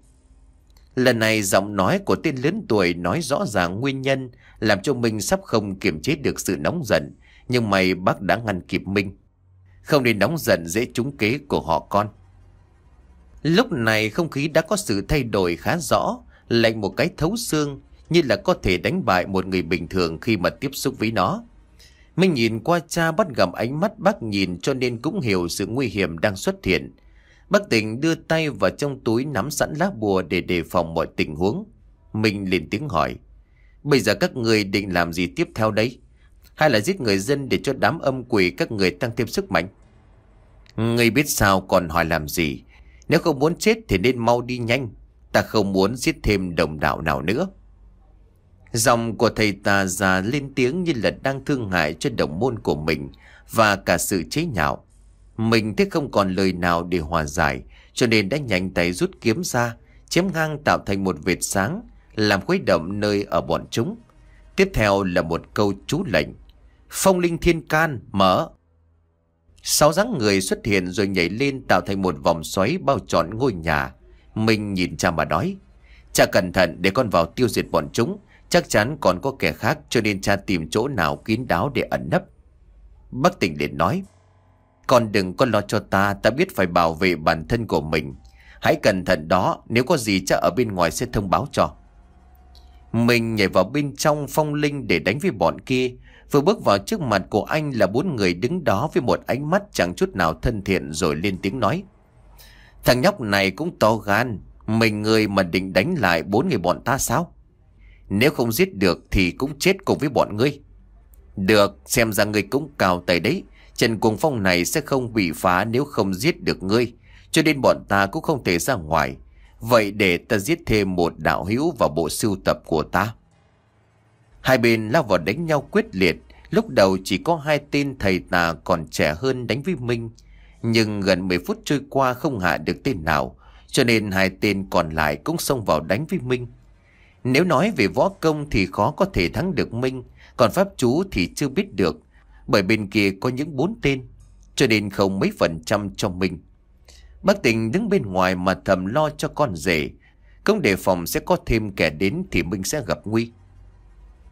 Lần này giọng nói của tên lớn tuổi nói rõ ràng nguyên nhân làm cho Minh sắp không kiềm chế được sự nóng giận, nhưng mày bác đã ngăn kịp Minh. Không nên nóng giận dễ trúng kế của họ con. Lúc này không khí đã có sự thay đổi khá rõ, lạnh một cái thấu xương như là có thể đánh bại một người bình thường khi mà tiếp xúc với nó. Minh nhìn qua cha bắt gặp ánh mắt bác nhìn cho nên cũng hiểu sự nguy hiểm đang xuất hiện. Bác tỉnh đưa tay vào trong túi nắm sẵn lá bùa để đề phòng mọi tình huống. Mình liền tiếng hỏi. Bây giờ các người định làm gì tiếp theo đấy? Hay là giết người dân để cho đám âm quỷ các người tăng thêm sức mạnh? Người biết sao còn hỏi làm gì? Nếu không muốn chết thì nên mau đi nhanh. Ta không muốn giết thêm đồng đạo nào nữa. Dòng của thầy ta già lên tiếng như là đang thương hại cho đồng môn của mình và cả sự chế nhạo. Mình thế không còn lời nào để hòa giải, cho nên đã nhanh tay rút kiếm ra, chém ngang tạo thành một vệt sáng, làm khuấy động nơi ở bọn chúng. Tiếp theo là một câu chú lệnh. Phong linh thiên can, mở. Sáu dáng người xuất hiện rồi nhảy lên tạo thành một vòng xoáy bao trọn ngôi nhà. Mình nhìn cha mà nói. Cha cẩn thận để con vào tiêu diệt bọn chúng. Chắc chắn còn có kẻ khác cho nên cha tìm chỗ nào kín đáo để ẩn nấp. Bắc tỉnh liền nói. Con đừng có lo cho ta Ta biết phải bảo vệ bản thân của mình Hãy cẩn thận đó Nếu có gì cha ở bên ngoài sẽ thông báo cho Mình nhảy vào bên trong phong linh Để đánh với bọn kia Vừa bước vào trước mặt của anh là bốn người đứng đó Với một ánh mắt chẳng chút nào thân thiện Rồi lên tiếng nói Thằng nhóc này cũng to gan Mình người mà định đánh lại bốn người bọn ta sao Nếu không giết được Thì cũng chết cùng với bọn ngươi Được xem ra ngươi cũng cào tay đấy Trận cuồng phong này sẽ không bị phá nếu không giết được ngươi Cho nên bọn ta cũng không thể ra ngoài Vậy để ta giết thêm một đạo hữu vào bộ sưu tập của ta Hai bên lao vào đánh nhau quyết liệt Lúc đầu chỉ có hai tên thầy tà còn trẻ hơn đánh với Minh Nhưng gần 10 phút trôi qua không hạ được tên nào Cho nên hai tên còn lại cũng xông vào đánh với Minh Nếu nói về võ công thì khó có thể thắng được Minh Còn pháp chú thì chưa biết được bởi bên kia có những bốn tên, cho nên không mấy phần trăm cho mình. Bác tình đứng bên ngoài mà thầm lo cho con rể, không đề phòng sẽ có thêm kẻ đến thì mình sẽ gặp nguy.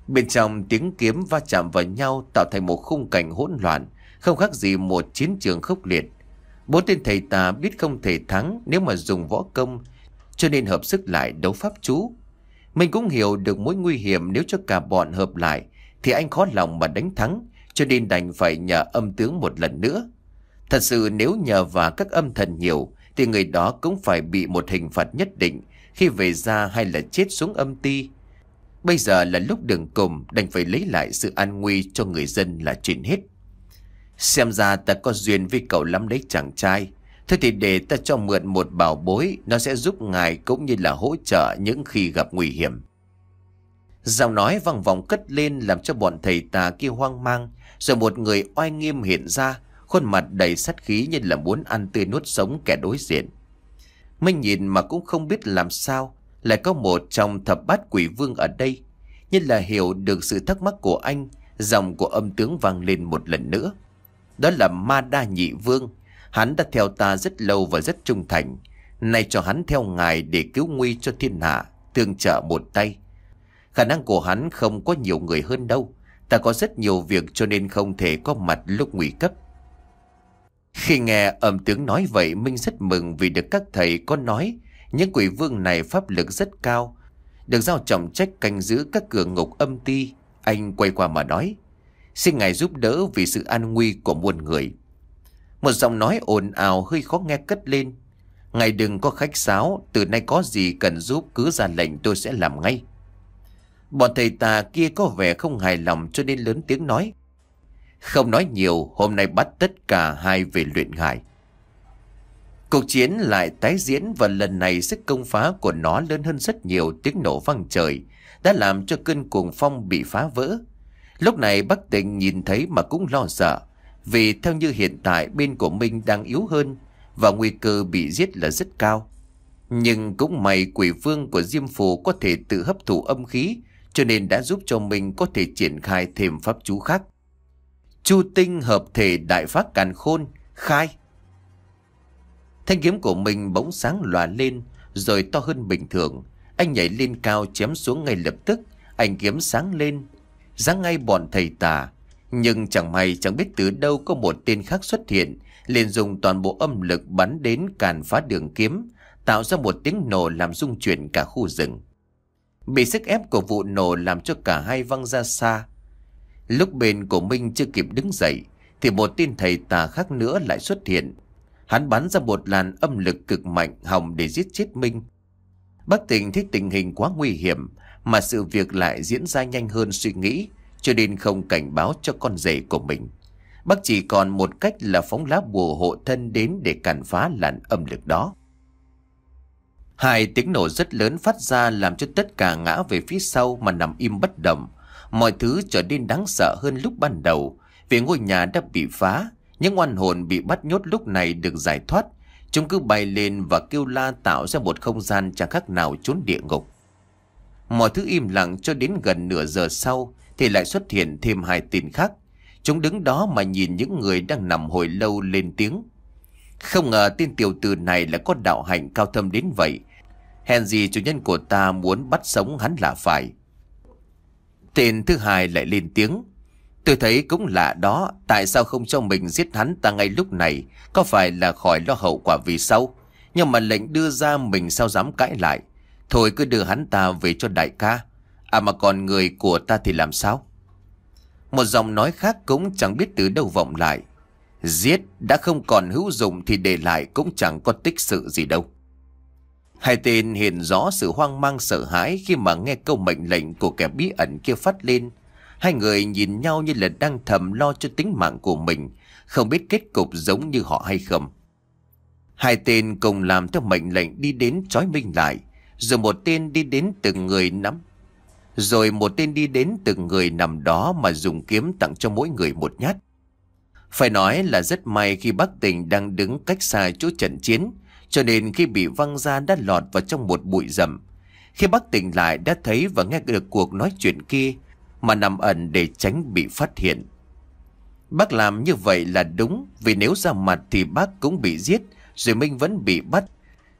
Bên trong tiếng kiếm va chạm vào nhau tạo thành một khung cảnh hỗn loạn, không khác gì một chiến trường khốc liệt. Bốn tên thầy ta biết không thể thắng nếu mà dùng võ công, cho nên hợp sức lại đấu pháp chú. Mình cũng hiểu được mối nguy hiểm nếu cho cả bọn hợp lại, thì anh khó lòng mà đánh thắng, cho nên đành phải nhờ âm tướng một lần nữa. Thật sự nếu nhờ và các âm thần nhiều thì người đó cũng phải bị một hình phạt nhất định khi về ra hay là chết xuống âm ti. Bây giờ là lúc đường cùng đành phải lấy lại sự an nguy cho người dân là trên hết. Xem ra ta có duyên với cậu lắm đấy chàng trai. Thế thì để ta cho mượn một bảo bối, nó sẽ giúp ngài cũng như là hỗ trợ những khi gặp nguy hiểm. Giọng nói vang vòng cất lên làm cho bọn thầy tà kia hoang mang, rồi một người oai nghiêm hiện ra, khuôn mặt đầy sát khí như là muốn ăn tươi nuốt sống kẻ đối diện. Minh nhìn mà cũng không biết làm sao, lại có một trong thập bát quỷ vương ở đây. Như là hiểu được sự thắc mắc của anh, dòng của âm tướng vang lên một lần nữa. Đó là Ma Đa Nhị Vương, hắn đã theo ta rất lâu và rất trung thành. Nay cho hắn theo ngài để cứu nguy cho thiên hạ, tương trợ một tay. Khả năng của hắn không có nhiều người hơn đâu. Ta có rất nhiều việc cho nên không thể có mặt lúc nguy cấp Khi nghe âm tướng nói vậy Minh rất mừng vì được các thầy có nói Những quỷ vương này pháp lực rất cao Được giao trọng trách canh giữ các cửa ngục âm ti Anh quay qua mà nói Xin ngài giúp đỡ vì sự an nguy của muôn người Một giọng nói ồn ào hơi khó nghe cất lên Ngài đừng có khách sáo Từ nay có gì cần giúp cứ ra lệnh tôi sẽ làm ngay Bọn thầy ta kia có vẻ không hài lòng cho nên lớn tiếng nói. Không nói nhiều, hôm nay bắt tất cả hai về luyện ngải. Cuộc chiến lại tái diễn và lần này sức công phá của nó lớn hơn rất nhiều tiếng nổ vang trời, đã làm cho cơn cuồng phong bị phá vỡ. Lúc này Bắc Tịnh nhìn thấy mà cũng lo sợ, vì theo như hiện tại bên của Minh đang yếu hơn và nguy cơ bị giết là rất cao. Nhưng cũng may quỷ vương của Diêm Phù có thể tự hấp thụ âm khí cho nên đã giúp cho mình có thể triển khai thêm pháp chú khác. Chu tinh hợp thể đại pháp càn khôn, khai. Thanh kiếm của mình bỗng sáng lòa lên, rồi to hơn bình thường. Anh nhảy lên cao chém xuống ngay lập tức, anh kiếm sáng lên, giáng ngay bọn thầy tà. Nhưng chẳng may chẳng biết từ đâu có một tên khác xuất hiện, liền dùng toàn bộ âm lực bắn đến càn phá đường kiếm, tạo ra một tiếng nổ làm rung chuyển cả khu rừng. Bị sức ép của vụ nổ làm cho cả hai văng ra xa. Lúc bên của Minh chưa kịp đứng dậy, thì một tin thầy tà khác nữa lại xuất hiện. Hắn bắn ra một làn âm lực cực mạnh hòng để giết chết Minh. Bác tình thấy tình hình quá nguy hiểm, mà sự việc lại diễn ra nhanh hơn suy nghĩ, cho nên không cảnh báo cho con rể của mình. Bác chỉ còn một cách là phóng lá bùa hộ thân đến để cản phá làn âm lực đó. Hai tiếng nổ rất lớn phát ra làm cho tất cả ngã về phía sau mà nằm im bất động. Mọi thứ trở nên đáng sợ hơn lúc ban đầu vì ngôi nhà đã bị phá. Những oan hồn bị bắt nhốt lúc này được giải thoát. Chúng cứ bay lên và kêu la tạo ra một không gian chẳng khác nào trốn địa ngục. Mọi thứ im lặng cho đến gần nửa giờ sau thì lại xuất hiện thêm hai tên khác. Chúng đứng đó mà nhìn những người đang nằm hồi lâu lên tiếng. Không ngờ tên tiểu tử này lại có đạo hạnh cao thâm đến vậy. Hèn gì chủ nhân của ta muốn bắt sống hắn là phải Tên thứ hai lại lên tiếng Tôi thấy cũng lạ đó Tại sao không cho mình giết hắn ta ngay lúc này Có phải là khỏi lo hậu quả vì sau Nhưng mà lệnh đưa ra mình sao dám cãi lại Thôi cứ đưa hắn ta về cho đại ca À mà còn người của ta thì làm sao Một giọng nói khác cũng chẳng biết từ đâu vọng lại Giết đã không còn hữu dụng thì để lại cũng chẳng có tích sự gì đâu Hai tên hiện rõ sự hoang mang sợ hãi khi mà nghe câu mệnh lệnh của kẻ bí ẩn kia phát lên. Hai người nhìn nhau như là đang thầm lo cho tính mạng của mình, không biết kết cục giống như họ hay không. Hai tên cùng làm theo mệnh lệnh đi đến trói minh lại, rồi một tên đi đến từng người nắm. Rồi một tên đi đến từng người nằm đó mà dùng kiếm tặng cho mỗi người một nhát. Phải nói là rất may khi bác tình đang đứng cách xa chỗ trận chiến, cho nên khi bị văng ra đã lọt vào trong một bụi rậm Khi bác tỉnh lại đã thấy và nghe được cuộc nói chuyện kia Mà nằm ẩn để tránh bị phát hiện Bác làm như vậy là đúng Vì nếu ra mặt thì bác cũng bị giết Rồi Minh vẫn bị bắt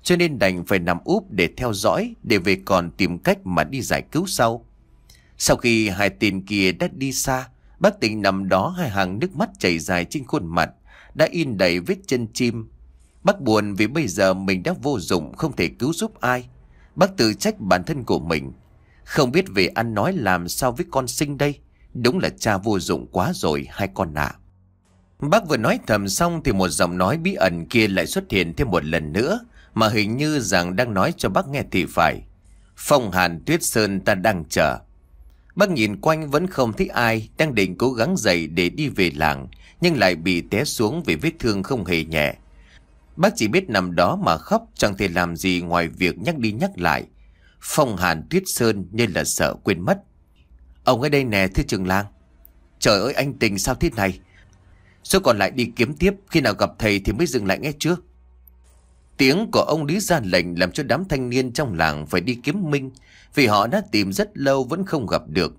Cho nên đành phải nằm úp để theo dõi Để về còn tìm cách mà đi giải cứu sau Sau khi hai tên kia đã đi xa Bác tỉnh nằm đó hai hàng nước mắt chảy dài trên khuôn mặt Đã in đầy vết chân chim Bác buồn vì bây giờ mình đã vô dụng không thể cứu giúp ai. Bác tự trách bản thân của mình. Không biết về ăn nói làm sao với con sinh đây. Đúng là cha vô dụng quá rồi hai con ạ. Bác vừa nói thầm xong thì một giọng nói bí ẩn kia lại xuất hiện thêm một lần nữa. Mà hình như rằng đang nói cho bác nghe thì phải. Phong hàn tuyết sơn ta đang chờ. Bác nhìn quanh vẫn không thấy ai Đang định cố gắng dậy để đi về làng Nhưng lại bị té xuống vì vết thương không hề nhẹ Bác chỉ biết nằm đó mà khóc chẳng thể làm gì ngoài việc nhắc đi nhắc lại. Phong hàn tuyết sơn như là sợ quên mất. Ông ở đây nè thưa trường lang. Trời ơi anh tình sao thế này? Số còn lại đi kiếm tiếp khi nào gặp thầy thì mới dừng lại nghe trước. Tiếng của ông Lý ra lệnh làm cho đám thanh niên trong làng phải đi kiếm Minh vì họ đã tìm rất lâu vẫn không gặp được.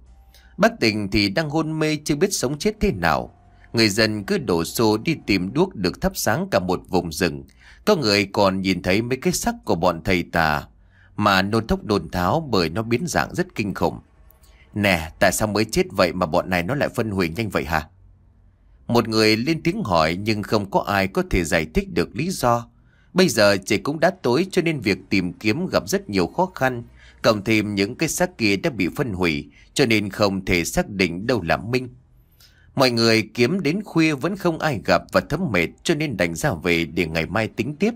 Bác tình thì đang hôn mê chưa biết sống chết thế nào. Người dân cứ đổ xô đi tìm đuốc được thắp sáng cả một vùng rừng. Có người còn nhìn thấy mấy cái sắc của bọn thầy tà mà nôn thốc đồn tháo bởi nó biến dạng rất kinh khủng. Nè, tại sao mới chết vậy mà bọn này nó lại phân hủy nhanh vậy hả? Một người lên tiếng hỏi nhưng không có ai có thể giải thích được lý do. Bây giờ trời cũng đã tối cho nên việc tìm kiếm gặp rất nhiều khó khăn. Cộng thêm những cái xác kia đã bị phân hủy cho nên không thể xác định đâu là Minh. Mọi người kiếm đến khuya vẫn không ai gặp và thấm mệt cho nên đành ra về để ngày mai tính tiếp.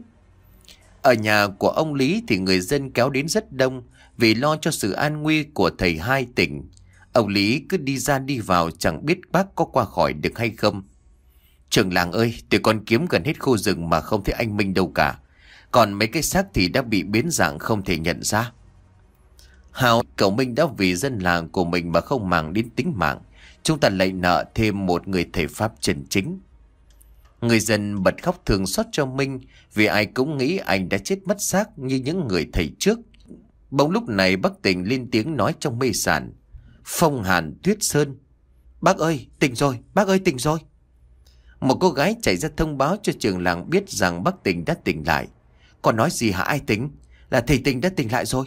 Ở nhà của ông Lý thì người dân kéo đến rất đông vì lo cho sự an nguy của thầy hai tỉnh. Ông Lý cứ đi ra đi vào chẳng biết bác có qua khỏi được hay không. Trường làng ơi, tụi con kiếm gần hết khu rừng mà không thấy anh Minh đâu cả. Còn mấy cái xác thì đã bị biến dạng không thể nhận ra. Hào, cậu Minh đã vì dân làng của mình mà không màng đến tính mạng. Chúng ta lại nợ thêm một người thầy Pháp chân chính. Người dân bật khóc thường xót cho Minh vì ai cũng nghĩ anh đã chết mất xác như những người thầy trước. Bỗng lúc này bác tỉnh lên tiếng nói trong mây sản. Phong hàn tuyết sơn. Bác ơi, tỉnh rồi, bác ơi, tỉnh rồi. Một cô gái chạy ra thông báo cho trường làng biết rằng bác tỉnh đã tỉnh lại. Còn nói gì hả ai tính? Là thầy tình đã tỉnh lại rồi.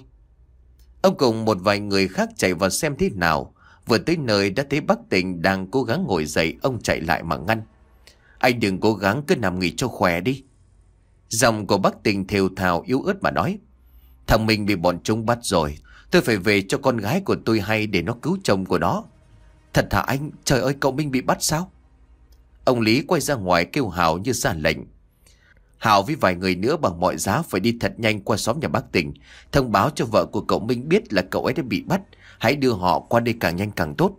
Ông cùng một vài người khác chạy vào xem thế nào. Vừa tới nơi đã thấy bác tỉnh đang cố gắng ngồi dậy Ông chạy lại mà ngăn Anh đừng cố gắng cứ nằm nghỉ cho khỏe đi giọng của bác tình thều thào yếu ớt mà nói Thằng mình bị bọn chúng bắt rồi Tôi phải về cho con gái của tôi hay để nó cứu chồng của nó Thật thà anh Trời ơi cậu Minh bị bắt sao Ông Lý quay ra ngoài kêu Hảo như ra lệnh Hảo với vài người nữa bằng mọi giá phải đi thật nhanh qua xóm nhà bác tỉnh Thông báo cho vợ của cậu Minh biết là cậu ấy đã bị bắt Hãy đưa họ qua đây càng nhanh càng tốt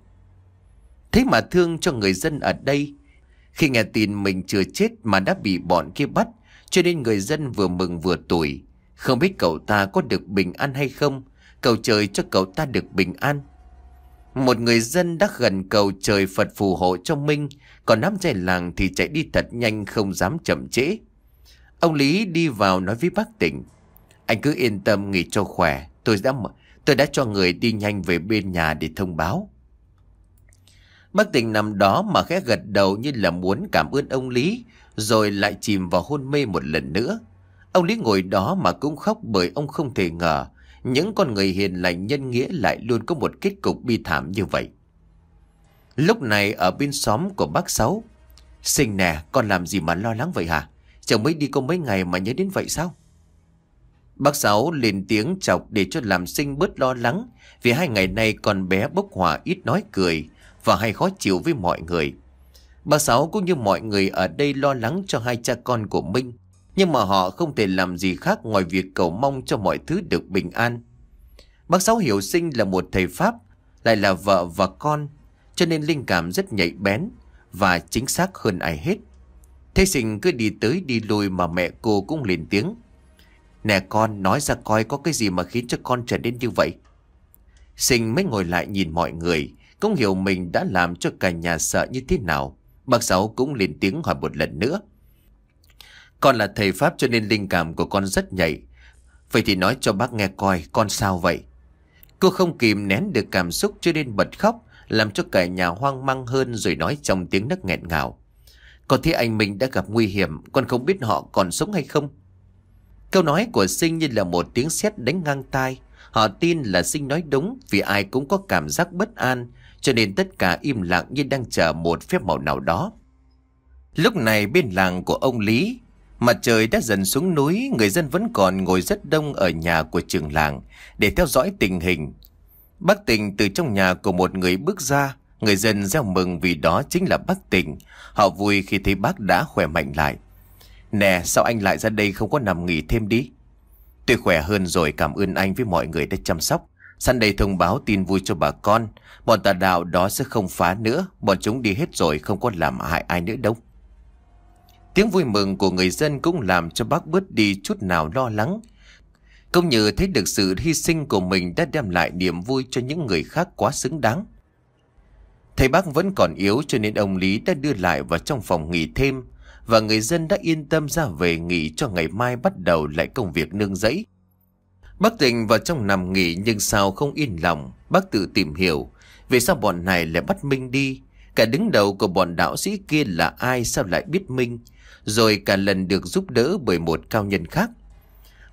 Thế mà thương cho người dân ở đây Khi nghe tin mình chưa chết mà đã bị bọn kia bắt Cho nên người dân vừa mừng vừa tuổi Không biết cậu ta có được bình an hay không Cầu trời cho cậu ta được bình an Một người dân đã gần cầu trời Phật phù hộ cho Minh Còn nắm trẻ làng thì chạy đi thật nhanh không dám chậm trễ Ông Lý đi vào nói với bác tỉnh Anh cứ yên tâm nghỉ cho khỏe Tôi đã Tôi đã cho người đi nhanh về bên nhà để thông báo. Bác tình nằm đó mà khẽ gật đầu như là muốn cảm ơn ông Lý, rồi lại chìm vào hôn mê một lần nữa. Ông Lý ngồi đó mà cũng khóc bởi ông không thể ngờ những con người hiền lành nhân nghĩa lại luôn có một kết cục bi thảm như vậy. Lúc này ở bên xóm của bác Sáu, Sinh nè, con làm gì mà lo lắng vậy hả? Chẳng mới đi có mấy ngày mà nhớ đến vậy sao? Bác Sáu lên tiếng chọc để cho làm sinh bớt lo lắng vì hai ngày nay con bé bốc hỏa ít nói cười và hay khó chịu với mọi người. Bác Sáu cũng như mọi người ở đây lo lắng cho hai cha con của Minh nhưng mà họ không thể làm gì khác ngoài việc cầu mong cho mọi thứ được bình an. Bác Sáu hiểu sinh là một thầy Pháp lại là vợ và con cho nên linh cảm rất nhạy bén và chính xác hơn ai hết. Thế sinh cứ đi tới đi lui mà mẹ cô cũng lên tiếng. Nè con nói ra coi có cái gì mà khiến cho con trở nên như vậy Sinh mới ngồi lại nhìn mọi người Cũng hiểu mình đã làm cho cả nhà sợ như thế nào Bác Sáu cũng lên tiếng hỏi một lần nữa Con là thầy Pháp cho nên linh cảm của con rất nhạy Vậy thì nói cho bác nghe coi con sao vậy Cô không kìm nén được cảm xúc cho nên bật khóc Làm cho cả nhà hoang mang hơn rồi nói trong tiếng nấc nghẹn ngào Có thấy anh mình đã gặp nguy hiểm Con không biết họ còn sống hay không Câu nói của Sinh như là một tiếng sét đánh ngang tai. Họ tin là Sinh nói đúng vì ai cũng có cảm giác bất an, cho nên tất cả im lặng như đang chờ một phép màu nào đó. Lúc này bên làng của ông Lý, mặt trời đã dần xuống núi, người dân vẫn còn ngồi rất đông ở nhà của trường làng để theo dõi tình hình. Bác Tình từ trong nhà của một người bước ra, người dân reo mừng vì đó chính là bác Tình. Họ vui khi thấy bác đã khỏe mạnh lại. Nè sao anh lại ra đây không có nằm nghỉ thêm đi Tuy khỏe hơn rồi cảm ơn anh với mọi người đã chăm sóc Săn đây thông báo tin vui cho bà con Bọn tà đạo đó sẽ không phá nữa Bọn chúng đi hết rồi không có làm hại ai nữa đâu Tiếng vui mừng của người dân cũng làm cho bác bớt đi chút nào lo lắng Công như thấy được sự hy sinh của mình đã đem lại niềm vui cho những người khác quá xứng đáng Thầy bác vẫn còn yếu cho nên ông Lý đã đưa lại vào trong phòng nghỉ thêm và người dân đã yên tâm ra về nghỉ cho ngày mai bắt đầu lại công việc nương rẫy. Bác Tình vào trong nằm nghỉ nhưng sao không yên lòng, bác tự tìm hiểu vì sao bọn này lại bắt Minh đi, cả đứng đầu của bọn đạo sĩ kia là ai sao lại biết Minh, rồi cả lần được giúp đỡ bởi một cao nhân khác.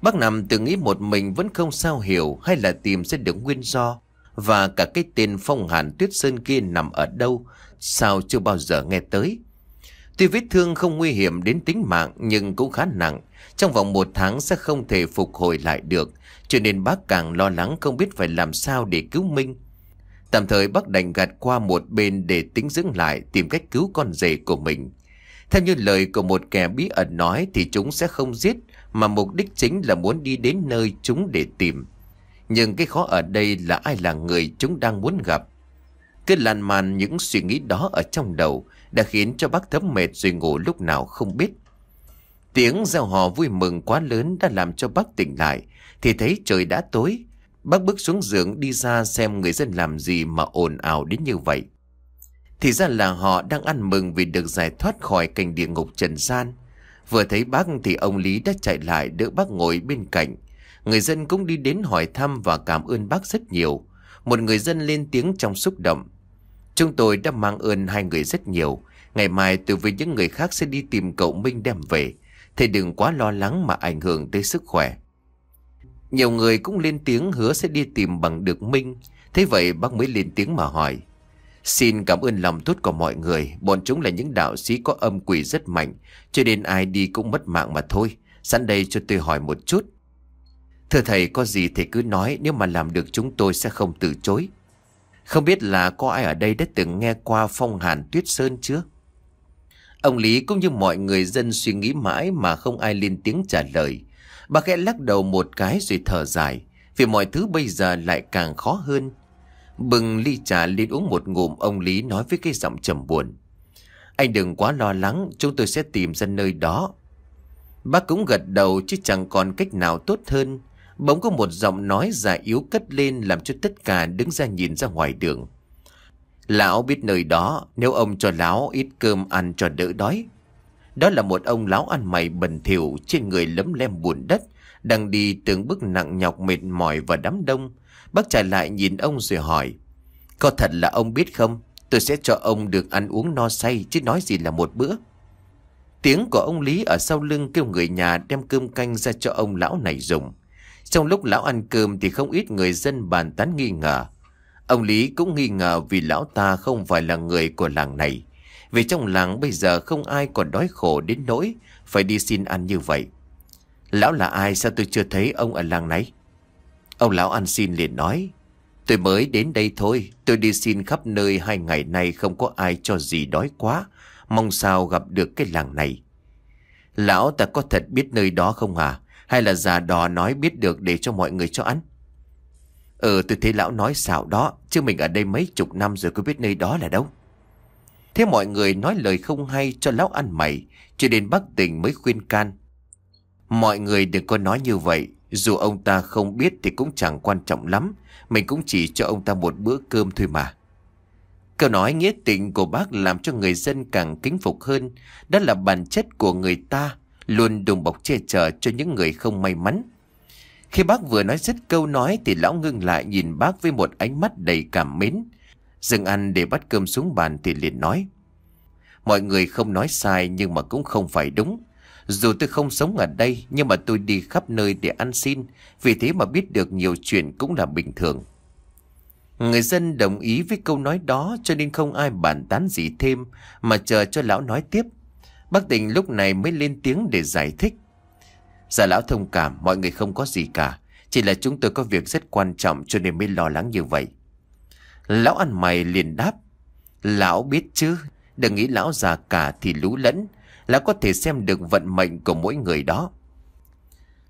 Bác nằm tự nghĩ một mình vẫn không sao hiểu hay là tìm sẽ được nguyên do và cả cái tên phong hàn tuyết sơn kia nằm ở đâu, sao chưa bao giờ nghe tới. Tuy vết thương không nguy hiểm đến tính mạng nhưng cũng khá nặng. Trong vòng một tháng sẽ không thể phục hồi lại được. Cho nên bác càng lo lắng không biết phải làm sao để cứu Minh. Tạm thời bác đành gạt qua một bên để tính dưỡng lại tìm cách cứu con rể của mình. Theo như lời của một kẻ bí ẩn nói thì chúng sẽ không giết mà mục đích chính là muốn đi đến nơi chúng để tìm. Nhưng cái khó ở đây là ai là người chúng đang muốn gặp. Cứ lan man những suy nghĩ đó ở trong đầu, đã khiến cho bác thấm mệt rồi ngủ lúc nào không biết. Tiếng gieo hò vui mừng quá lớn đã làm cho bác tỉnh lại, thì thấy trời đã tối. Bác bước xuống giường đi ra xem người dân làm gì mà ồn ào đến như vậy. Thì ra là họ đang ăn mừng vì được giải thoát khỏi cảnh địa ngục trần gian. Vừa thấy bác thì ông Lý đã chạy lại đỡ bác ngồi bên cạnh. Người dân cũng đi đến hỏi thăm và cảm ơn bác rất nhiều. Một người dân lên tiếng trong xúc động. Chúng tôi đã mang ơn hai người rất nhiều. Ngày mai tôi với những người khác sẽ đi tìm cậu Minh đem về. Thầy đừng quá lo lắng mà ảnh hưởng tới sức khỏe. Nhiều người cũng lên tiếng hứa sẽ đi tìm bằng được Minh. Thế vậy bác mới lên tiếng mà hỏi. Xin cảm ơn lòng tốt của mọi người. Bọn chúng là những đạo sĩ có âm quỷ rất mạnh. Cho nên ai đi cũng mất mạng mà thôi. Sẵn đây cho tôi hỏi một chút. Thưa thầy có gì thì cứ nói nếu mà làm được chúng tôi sẽ không từ chối. Không biết là có ai ở đây đã từng nghe qua phong hàn tuyết sơn chưa? Ông Lý cũng như mọi người dân suy nghĩ mãi mà không ai lên tiếng trả lời. Bà khẽ lắc đầu một cái rồi thở dài, vì mọi thứ bây giờ lại càng khó hơn. Bừng ly trà lên uống một ngụm ông Lý nói với cái giọng trầm buồn. Anh đừng quá lo lắng, chúng tôi sẽ tìm ra nơi đó. Bác cũng gật đầu chứ chẳng còn cách nào tốt hơn. Bỗng có một giọng nói già yếu cất lên làm cho tất cả đứng ra nhìn ra ngoài đường. Lão biết nơi đó nếu ông cho lão ít cơm ăn cho đỡ đói. Đó là một ông lão ăn mày bẩn thỉu trên người lấm lem bùn đất, đang đi từng bước nặng nhọc mệt mỏi và đám đông. Bác trai lại nhìn ông rồi hỏi, có thật là ông biết không, tôi sẽ cho ông được ăn uống no say chứ nói gì là một bữa. Tiếng của ông Lý ở sau lưng kêu người nhà đem cơm canh ra cho ông lão này dùng. Trong lúc lão ăn cơm thì không ít người dân bàn tán nghi ngờ. Ông Lý cũng nghi ngờ vì lão ta không phải là người của làng này. Vì trong làng bây giờ không ai còn đói khổ đến nỗi phải đi xin ăn như vậy. Lão là ai sao tôi chưa thấy ông ở làng này? Ông lão ăn xin liền nói. Tôi mới đến đây thôi, tôi đi xin khắp nơi hai ngày nay không có ai cho gì đói quá, mong sao gặp được cái làng này. Lão ta có thật biết nơi đó không À? Hay là già đò nói biết được để cho mọi người cho ăn Ừ tôi thấy lão nói xạo đó Chứ mình ở đây mấy chục năm rồi có biết nơi đó là đâu Thế mọi người nói lời không hay cho lão ăn mày chỉ đến Bắc tỉnh mới khuyên can Mọi người đừng có nói như vậy Dù ông ta không biết thì cũng chẳng quan trọng lắm Mình cũng chỉ cho ông ta một bữa cơm thôi mà Câu nói nghĩa tình của bác làm cho người dân càng kính phục hơn Đó là bản chất của người ta luôn đùm bọc che chở cho những người không may mắn. Khi bác vừa nói dứt câu nói thì lão ngưng lại nhìn bác với một ánh mắt đầy cảm mến. Dừng ăn để bắt cơm xuống bàn thì liền nói. Mọi người không nói sai nhưng mà cũng không phải đúng. Dù tôi không sống ở đây nhưng mà tôi đi khắp nơi để ăn xin. Vì thế mà biết được nhiều chuyện cũng là bình thường. Người dân đồng ý với câu nói đó cho nên không ai bàn tán gì thêm mà chờ cho lão nói tiếp. Bác tình lúc này mới lên tiếng để giải thích. Già dạ lão thông cảm mọi người không có gì cả. Chỉ là chúng tôi có việc rất quan trọng cho nên mới lo lắng như vậy. Lão ăn mày liền đáp. Lão biết chứ, đừng nghĩ lão già cả thì lú lẫn. Lão có thể xem được vận mệnh của mỗi người đó.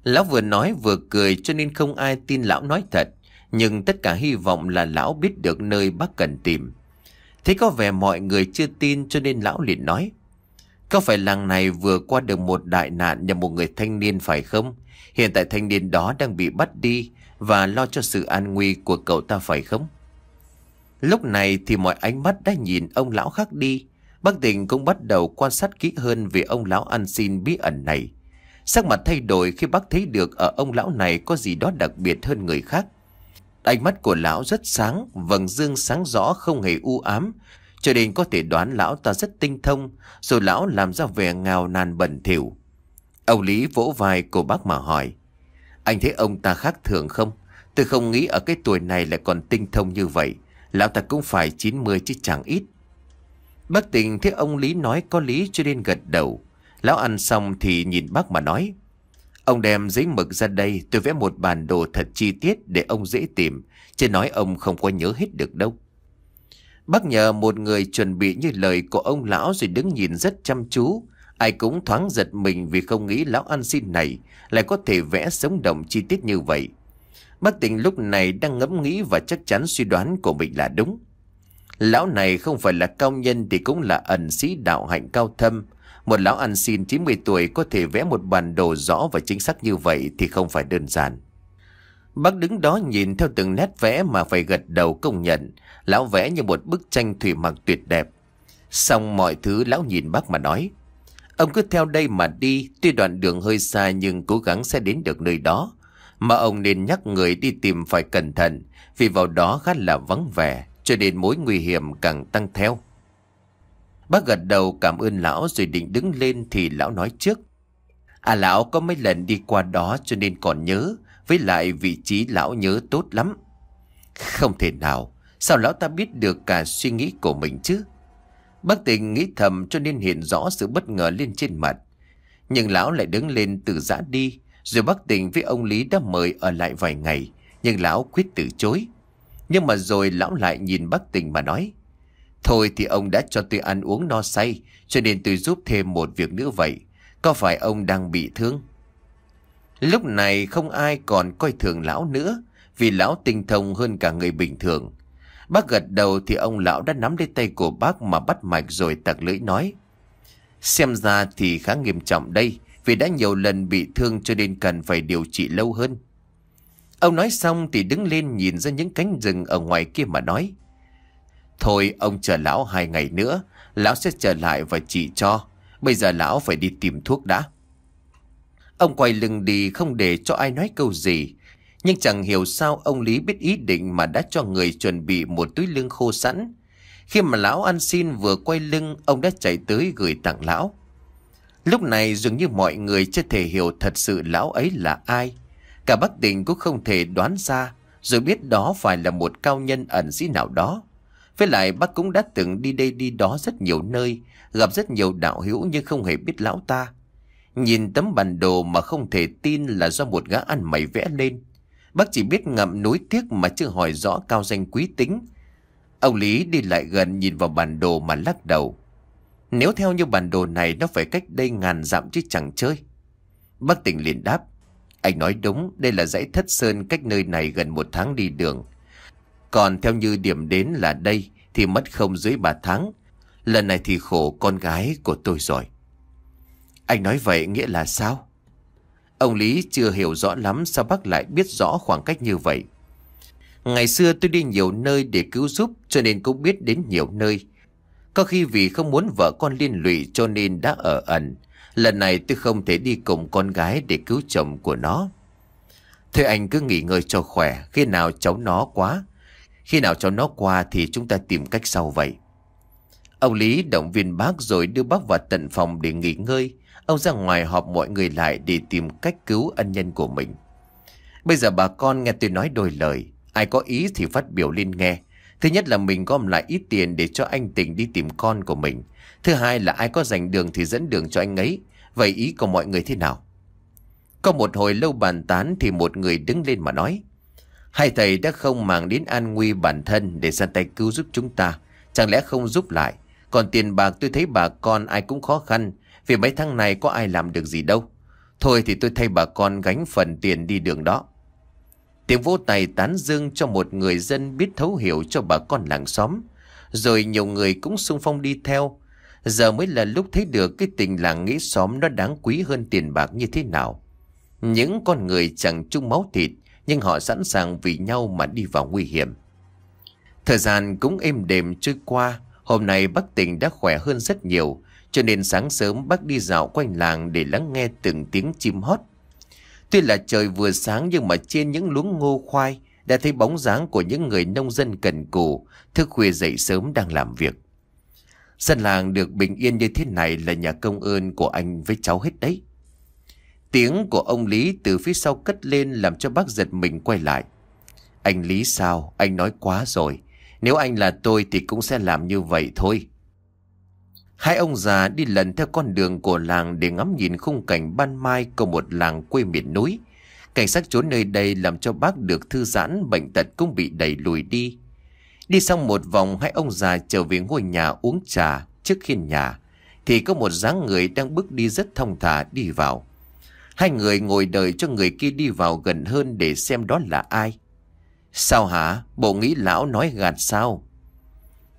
Lão vừa nói vừa cười cho nên không ai tin lão nói thật. Nhưng tất cả hy vọng là lão biết được nơi bác cần tìm. Thế có vẻ mọi người chưa tin cho nên lão liền nói. Có phải làng này vừa qua được một đại nạn nhờ một người thanh niên phải không? Hiện tại thanh niên đó đang bị bắt đi và lo cho sự an nguy của cậu ta phải không? Lúc này thì mọi ánh mắt đã nhìn ông lão khác đi. Bác tình cũng bắt đầu quan sát kỹ hơn về ông lão ăn xin bí ẩn này. Sắc mặt thay đổi khi bác thấy được ở ông lão này có gì đó đặc biệt hơn người khác. Ánh mắt của lão rất sáng, vầng dương sáng rõ không hề u ám, cho nên có thể đoán lão ta rất tinh thông Rồi lão làm ra vẻ ngào nàn bẩn thỉu Ông Lý vỗ vai cô bác mà hỏi Anh thấy ông ta khác thường không? Tôi không nghĩ ở cái tuổi này lại còn tinh thông như vậy Lão ta cũng phải 90 chứ chẳng ít Bác tình thấy ông Lý nói có lý cho nên gật đầu Lão ăn xong thì nhìn bác mà nói Ông đem giấy mực ra đây Tôi vẽ một bản đồ thật chi tiết để ông dễ tìm Chứ nói ông không có nhớ hết được đâu Bác nhờ một người chuẩn bị như lời của ông lão rồi đứng nhìn rất chăm chú. Ai cũng thoáng giật mình vì không nghĩ lão ăn xin này lại có thể vẽ sống động chi tiết như vậy. Bác tình lúc này đang ngẫm nghĩ và chắc chắn suy đoán của mình là đúng. Lão này không phải là cao nhân thì cũng là ẩn sĩ đạo hạnh cao thâm. Một lão ăn xin 90 tuổi có thể vẽ một bản đồ rõ và chính xác như vậy thì không phải đơn giản. Bác đứng đó nhìn theo từng nét vẽ mà phải gật đầu công nhận Lão vẽ như một bức tranh thủy mặc tuyệt đẹp Xong mọi thứ lão nhìn bác mà nói Ông cứ theo đây mà đi Tuy đoạn đường hơi xa nhưng cố gắng sẽ đến được nơi đó Mà ông nên nhắc người đi tìm phải cẩn thận Vì vào đó khá là vắng vẻ Cho nên mối nguy hiểm càng tăng theo Bác gật đầu cảm ơn lão rồi định đứng lên thì lão nói trước À lão có mấy lần đi qua đó cho nên còn nhớ Với lại vị trí lão nhớ tốt lắm Không thể nào Sao lão ta biết được cả suy nghĩ của mình chứ? Bác tình nghĩ thầm cho nên hiện rõ sự bất ngờ lên trên mặt. Nhưng lão lại đứng lên từ giã đi. Rồi bác tình với ông Lý đã mời ở lại vài ngày. Nhưng lão quyết từ chối. Nhưng mà rồi lão lại nhìn bác tình mà nói. Thôi thì ông đã cho tôi ăn uống no say. Cho nên tôi giúp thêm một việc nữa vậy. Có phải ông đang bị thương? Lúc này không ai còn coi thường lão nữa. Vì lão tinh thông hơn cả người bình thường. Bác gật đầu thì ông lão đã nắm lấy tay của bác mà bắt mạch rồi tặc lưỡi nói. Xem ra thì khá nghiêm trọng đây vì đã nhiều lần bị thương cho nên cần phải điều trị lâu hơn. Ông nói xong thì đứng lên nhìn ra những cánh rừng ở ngoài kia mà nói. Thôi ông chờ lão hai ngày nữa, lão sẽ trở lại và chỉ cho. Bây giờ lão phải đi tìm thuốc đã. Ông quay lưng đi không để cho ai nói câu gì nhưng chẳng hiểu sao ông Lý biết ý định mà đã cho người chuẩn bị một túi lương khô sẵn. Khi mà lão ăn xin vừa quay lưng, ông đã chạy tới gửi tặng lão. Lúc này dường như mọi người chưa thể hiểu thật sự lão ấy là ai. Cả Bắc Đình cũng không thể đoán ra, rồi biết đó phải là một cao nhân ẩn sĩ nào đó. Với lại bác cũng đã từng đi đây đi đó rất nhiều nơi, gặp rất nhiều đạo hữu nhưng không hề biết lão ta. Nhìn tấm bản đồ mà không thể tin là do một gã ăn mày vẽ lên. Bác chỉ biết ngậm núi tiếc mà chưa hỏi rõ cao danh quý tính. Ông Lý đi lại gần nhìn vào bản đồ mà lắc đầu. Nếu theo như bản đồ này nó phải cách đây ngàn dặm chứ chẳng chơi. Bác tỉnh liền đáp. Anh nói đúng, đây là dãy thất sơn cách nơi này gần một tháng đi đường. Còn theo như điểm đến là đây thì mất không dưới ba tháng. Lần này thì khổ con gái của tôi rồi. Anh nói vậy nghĩa là sao? Ông Lý chưa hiểu rõ lắm sao bác lại biết rõ khoảng cách như vậy. Ngày xưa tôi đi nhiều nơi để cứu giúp cho nên cũng biết đến nhiều nơi. Có khi vì không muốn vợ con liên lụy cho nên đã ở ẩn. Lần này tôi không thể đi cùng con gái để cứu chồng của nó. Thôi anh cứ nghỉ ngơi cho khỏe khi nào cháu nó quá. Khi nào cháu nó qua thì chúng ta tìm cách sau vậy. Ông Lý động viên bác rồi đưa bác vào tận phòng để nghỉ ngơi. Ông ra ngoài họp mọi người lại để tìm cách cứu ân nhân của mình. Bây giờ bà con nghe tôi nói đôi lời. Ai có ý thì phát biểu lên nghe. Thứ nhất là mình gom lại ít tiền để cho anh Tình đi tìm con của mình. Thứ hai là ai có giành đường thì dẫn đường cho anh ấy. Vậy ý của mọi người thế nào? Có một hồi lâu bàn tán thì một người đứng lên mà nói. Hai thầy đã không màng đến an nguy bản thân để ra tay cứu giúp chúng ta. Chẳng lẽ không giúp lại? Còn tiền bạc tôi thấy bà con ai cũng khó khăn vì mấy tháng này có ai làm được gì đâu Thôi thì tôi thay bà con gánh phần tiền đi đường đó Tiếng vô tay tán dương cho một người dân biết thấu hiểu cho bà con làng xóm Rồi nhiều người cũng sung phong đi theo Giờ mới là lúc thấy được cái tình làng nghĩ xóm nó đáng quý hơn tiền bạc như thế nào Những con người chẳng chung máu thịt Nhưng họ sẵn sàng vì nhau mà đi vào nguy hiểm Thời gian cũng êm đềm trôi qua Hôm nay bác Tỉnh đã khỏe hơn rất nhiều cho nên sáng sớm bác đi dạo quanh làng để lắng nghe từng tiếng chim hót. Tuy là trời vừa sáng nhưng mà trên những luống ngô khoai đã thấy bóng dáng của những người nông dân cần cù, thức khuya dậy sớm đang làm việc. Sân làng được bình yên như thế này là nhà công ơn của anh với cháu hết đấy. Tiếng của ông Lý từ phía sau cất lên làm cho bác giật mình quay lại. Anh Lý sao? Anh nói quá rồi. Nếu anh là tôi thì cũng sẽ làm như vậy thôi. Hai ông già đi lần theo con đường của làng để ngắm nhìn khung cảnh ban mai của một làng quê miền núi. Cảnh sát trốn nơi đây làm cho bác được thư giãn, bệnh tật cũng bị đẩy lùi đi. Đi xong một vòng hai ông già trở về ngôi nhà uống trà trước khiên nhà. Thì có một dáng người đang bước đi rất thong thả đi vào. Hai người ngồi đợi cho người kia đi vào gần hơn để xem đó là ai. Sao hả? Bộ nghĩ lão nói gạt sao?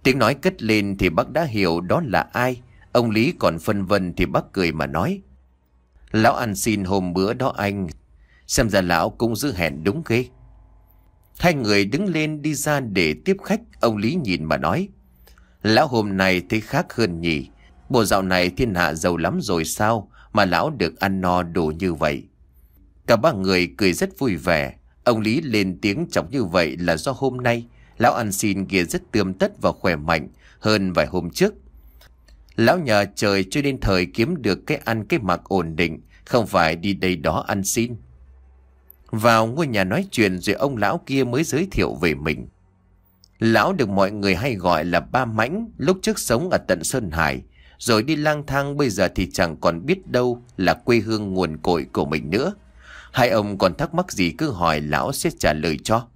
Tiếng nói cất lên thì bác đã hiểu đó là ai. Ông Lý còn phân vân thì bác cười mà nói. Lão ăn xin hôm bữa đó anh. Xem ra lão cũng giữ hẹn đúng ghê. Hai người đứng lên đi ra để tiếp khách. Ông Lý nhìn mà nói. Lão hôm nay thấy khác hơn nhỉ. Bộ dạo này thiên hạ giàu lắm rồi sao mà lão được ăn no đủ như vậy. Cả ba người cười rất vui vẻ. Ông Lý lên tiếng chọc như vậy là do hôm nay Lão ăn xin kia rất tươm tất và khỏe mạnh hơn vài hôm trước. Lão nhờ trời cho đến thời kiếm được cái ăn cái mặc ổn định, không phải đi đây đó ăn xin. Vào ngôi nhà nói chuyện rồi ông lão kia mới giới thiệu về mình. Lão được mọi người hay gọi là Ba Mãnh, lúc trước sống ở tận Sơn Hải, rồi đi lang thang bây giờ thì chẳng còn biết đâu là quê hương nguồn cội của mình nữa. Hai ông còn thắc mắc gì cứ hỏi lão sẽ trả lời cho.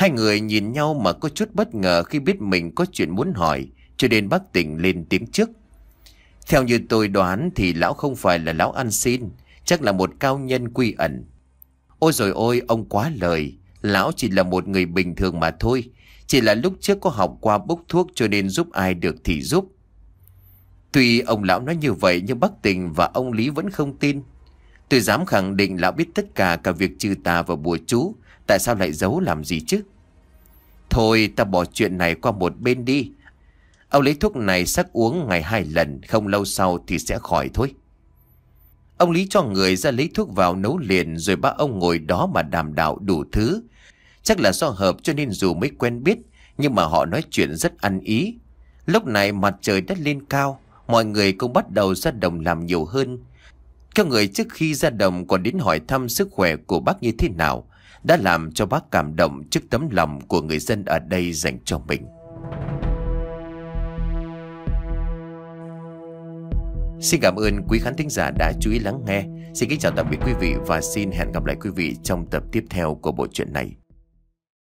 Hai người nhìn nhau mà có chút bất ngờ khi biết mình có chuyện muốn hỏi, cho nên bác tỉnh lên tiếng trước. Theo như tôi đoán thì lão không phải là lão ăn xin, chắc là một cao nhân quy ẩn. Ôi rồi ôi, ông quá lời, lão chỉ là một người bình thường mà thôi, chỉ là lúc trước có học qua bốc thuốc cho nên giúp ai được thì giúp. Tuy ông lão nói như vậy nhưng bác tình và ông Lý vẫn không tin. Tôi dám khẳng định lão biết tất cả cả việc trừ tà và bùa chú, Tại sao lại giấu làm gì chứ Thôi ta bỏ chuyện này qua một bên đi Ông lấy thuốc này sắc uống ngày hai lần Không lâu sau thì sẽ khỏi thôi Ông Lý cho người ra lấy thuốc vào nấu liền Rồi ba ông ngồi đó mà đàm đạo đủ thứ Chắc là do hợp cho nên dù mới quen biết Nhưng mà họ nói chuyện rất ăn ý Lúc này mặt trời đã lên cao Mọi người cũng bắt đầu ra đồng làm nhiều hơn Các người trước khi ra đồng còn đến hỏi thăm sức khỏe của bác như thế nào đã làm cho bác cảm động trước tấm lòng của người dân ở đây dành cho mình. Xin cảm ơn quý khán thính giả đã chú ý lắng nghe. Xin kính chào tạm biệt quý vị và xin hẹn gặp lại quý vị trong tập tiếp theo của bộ truyện này.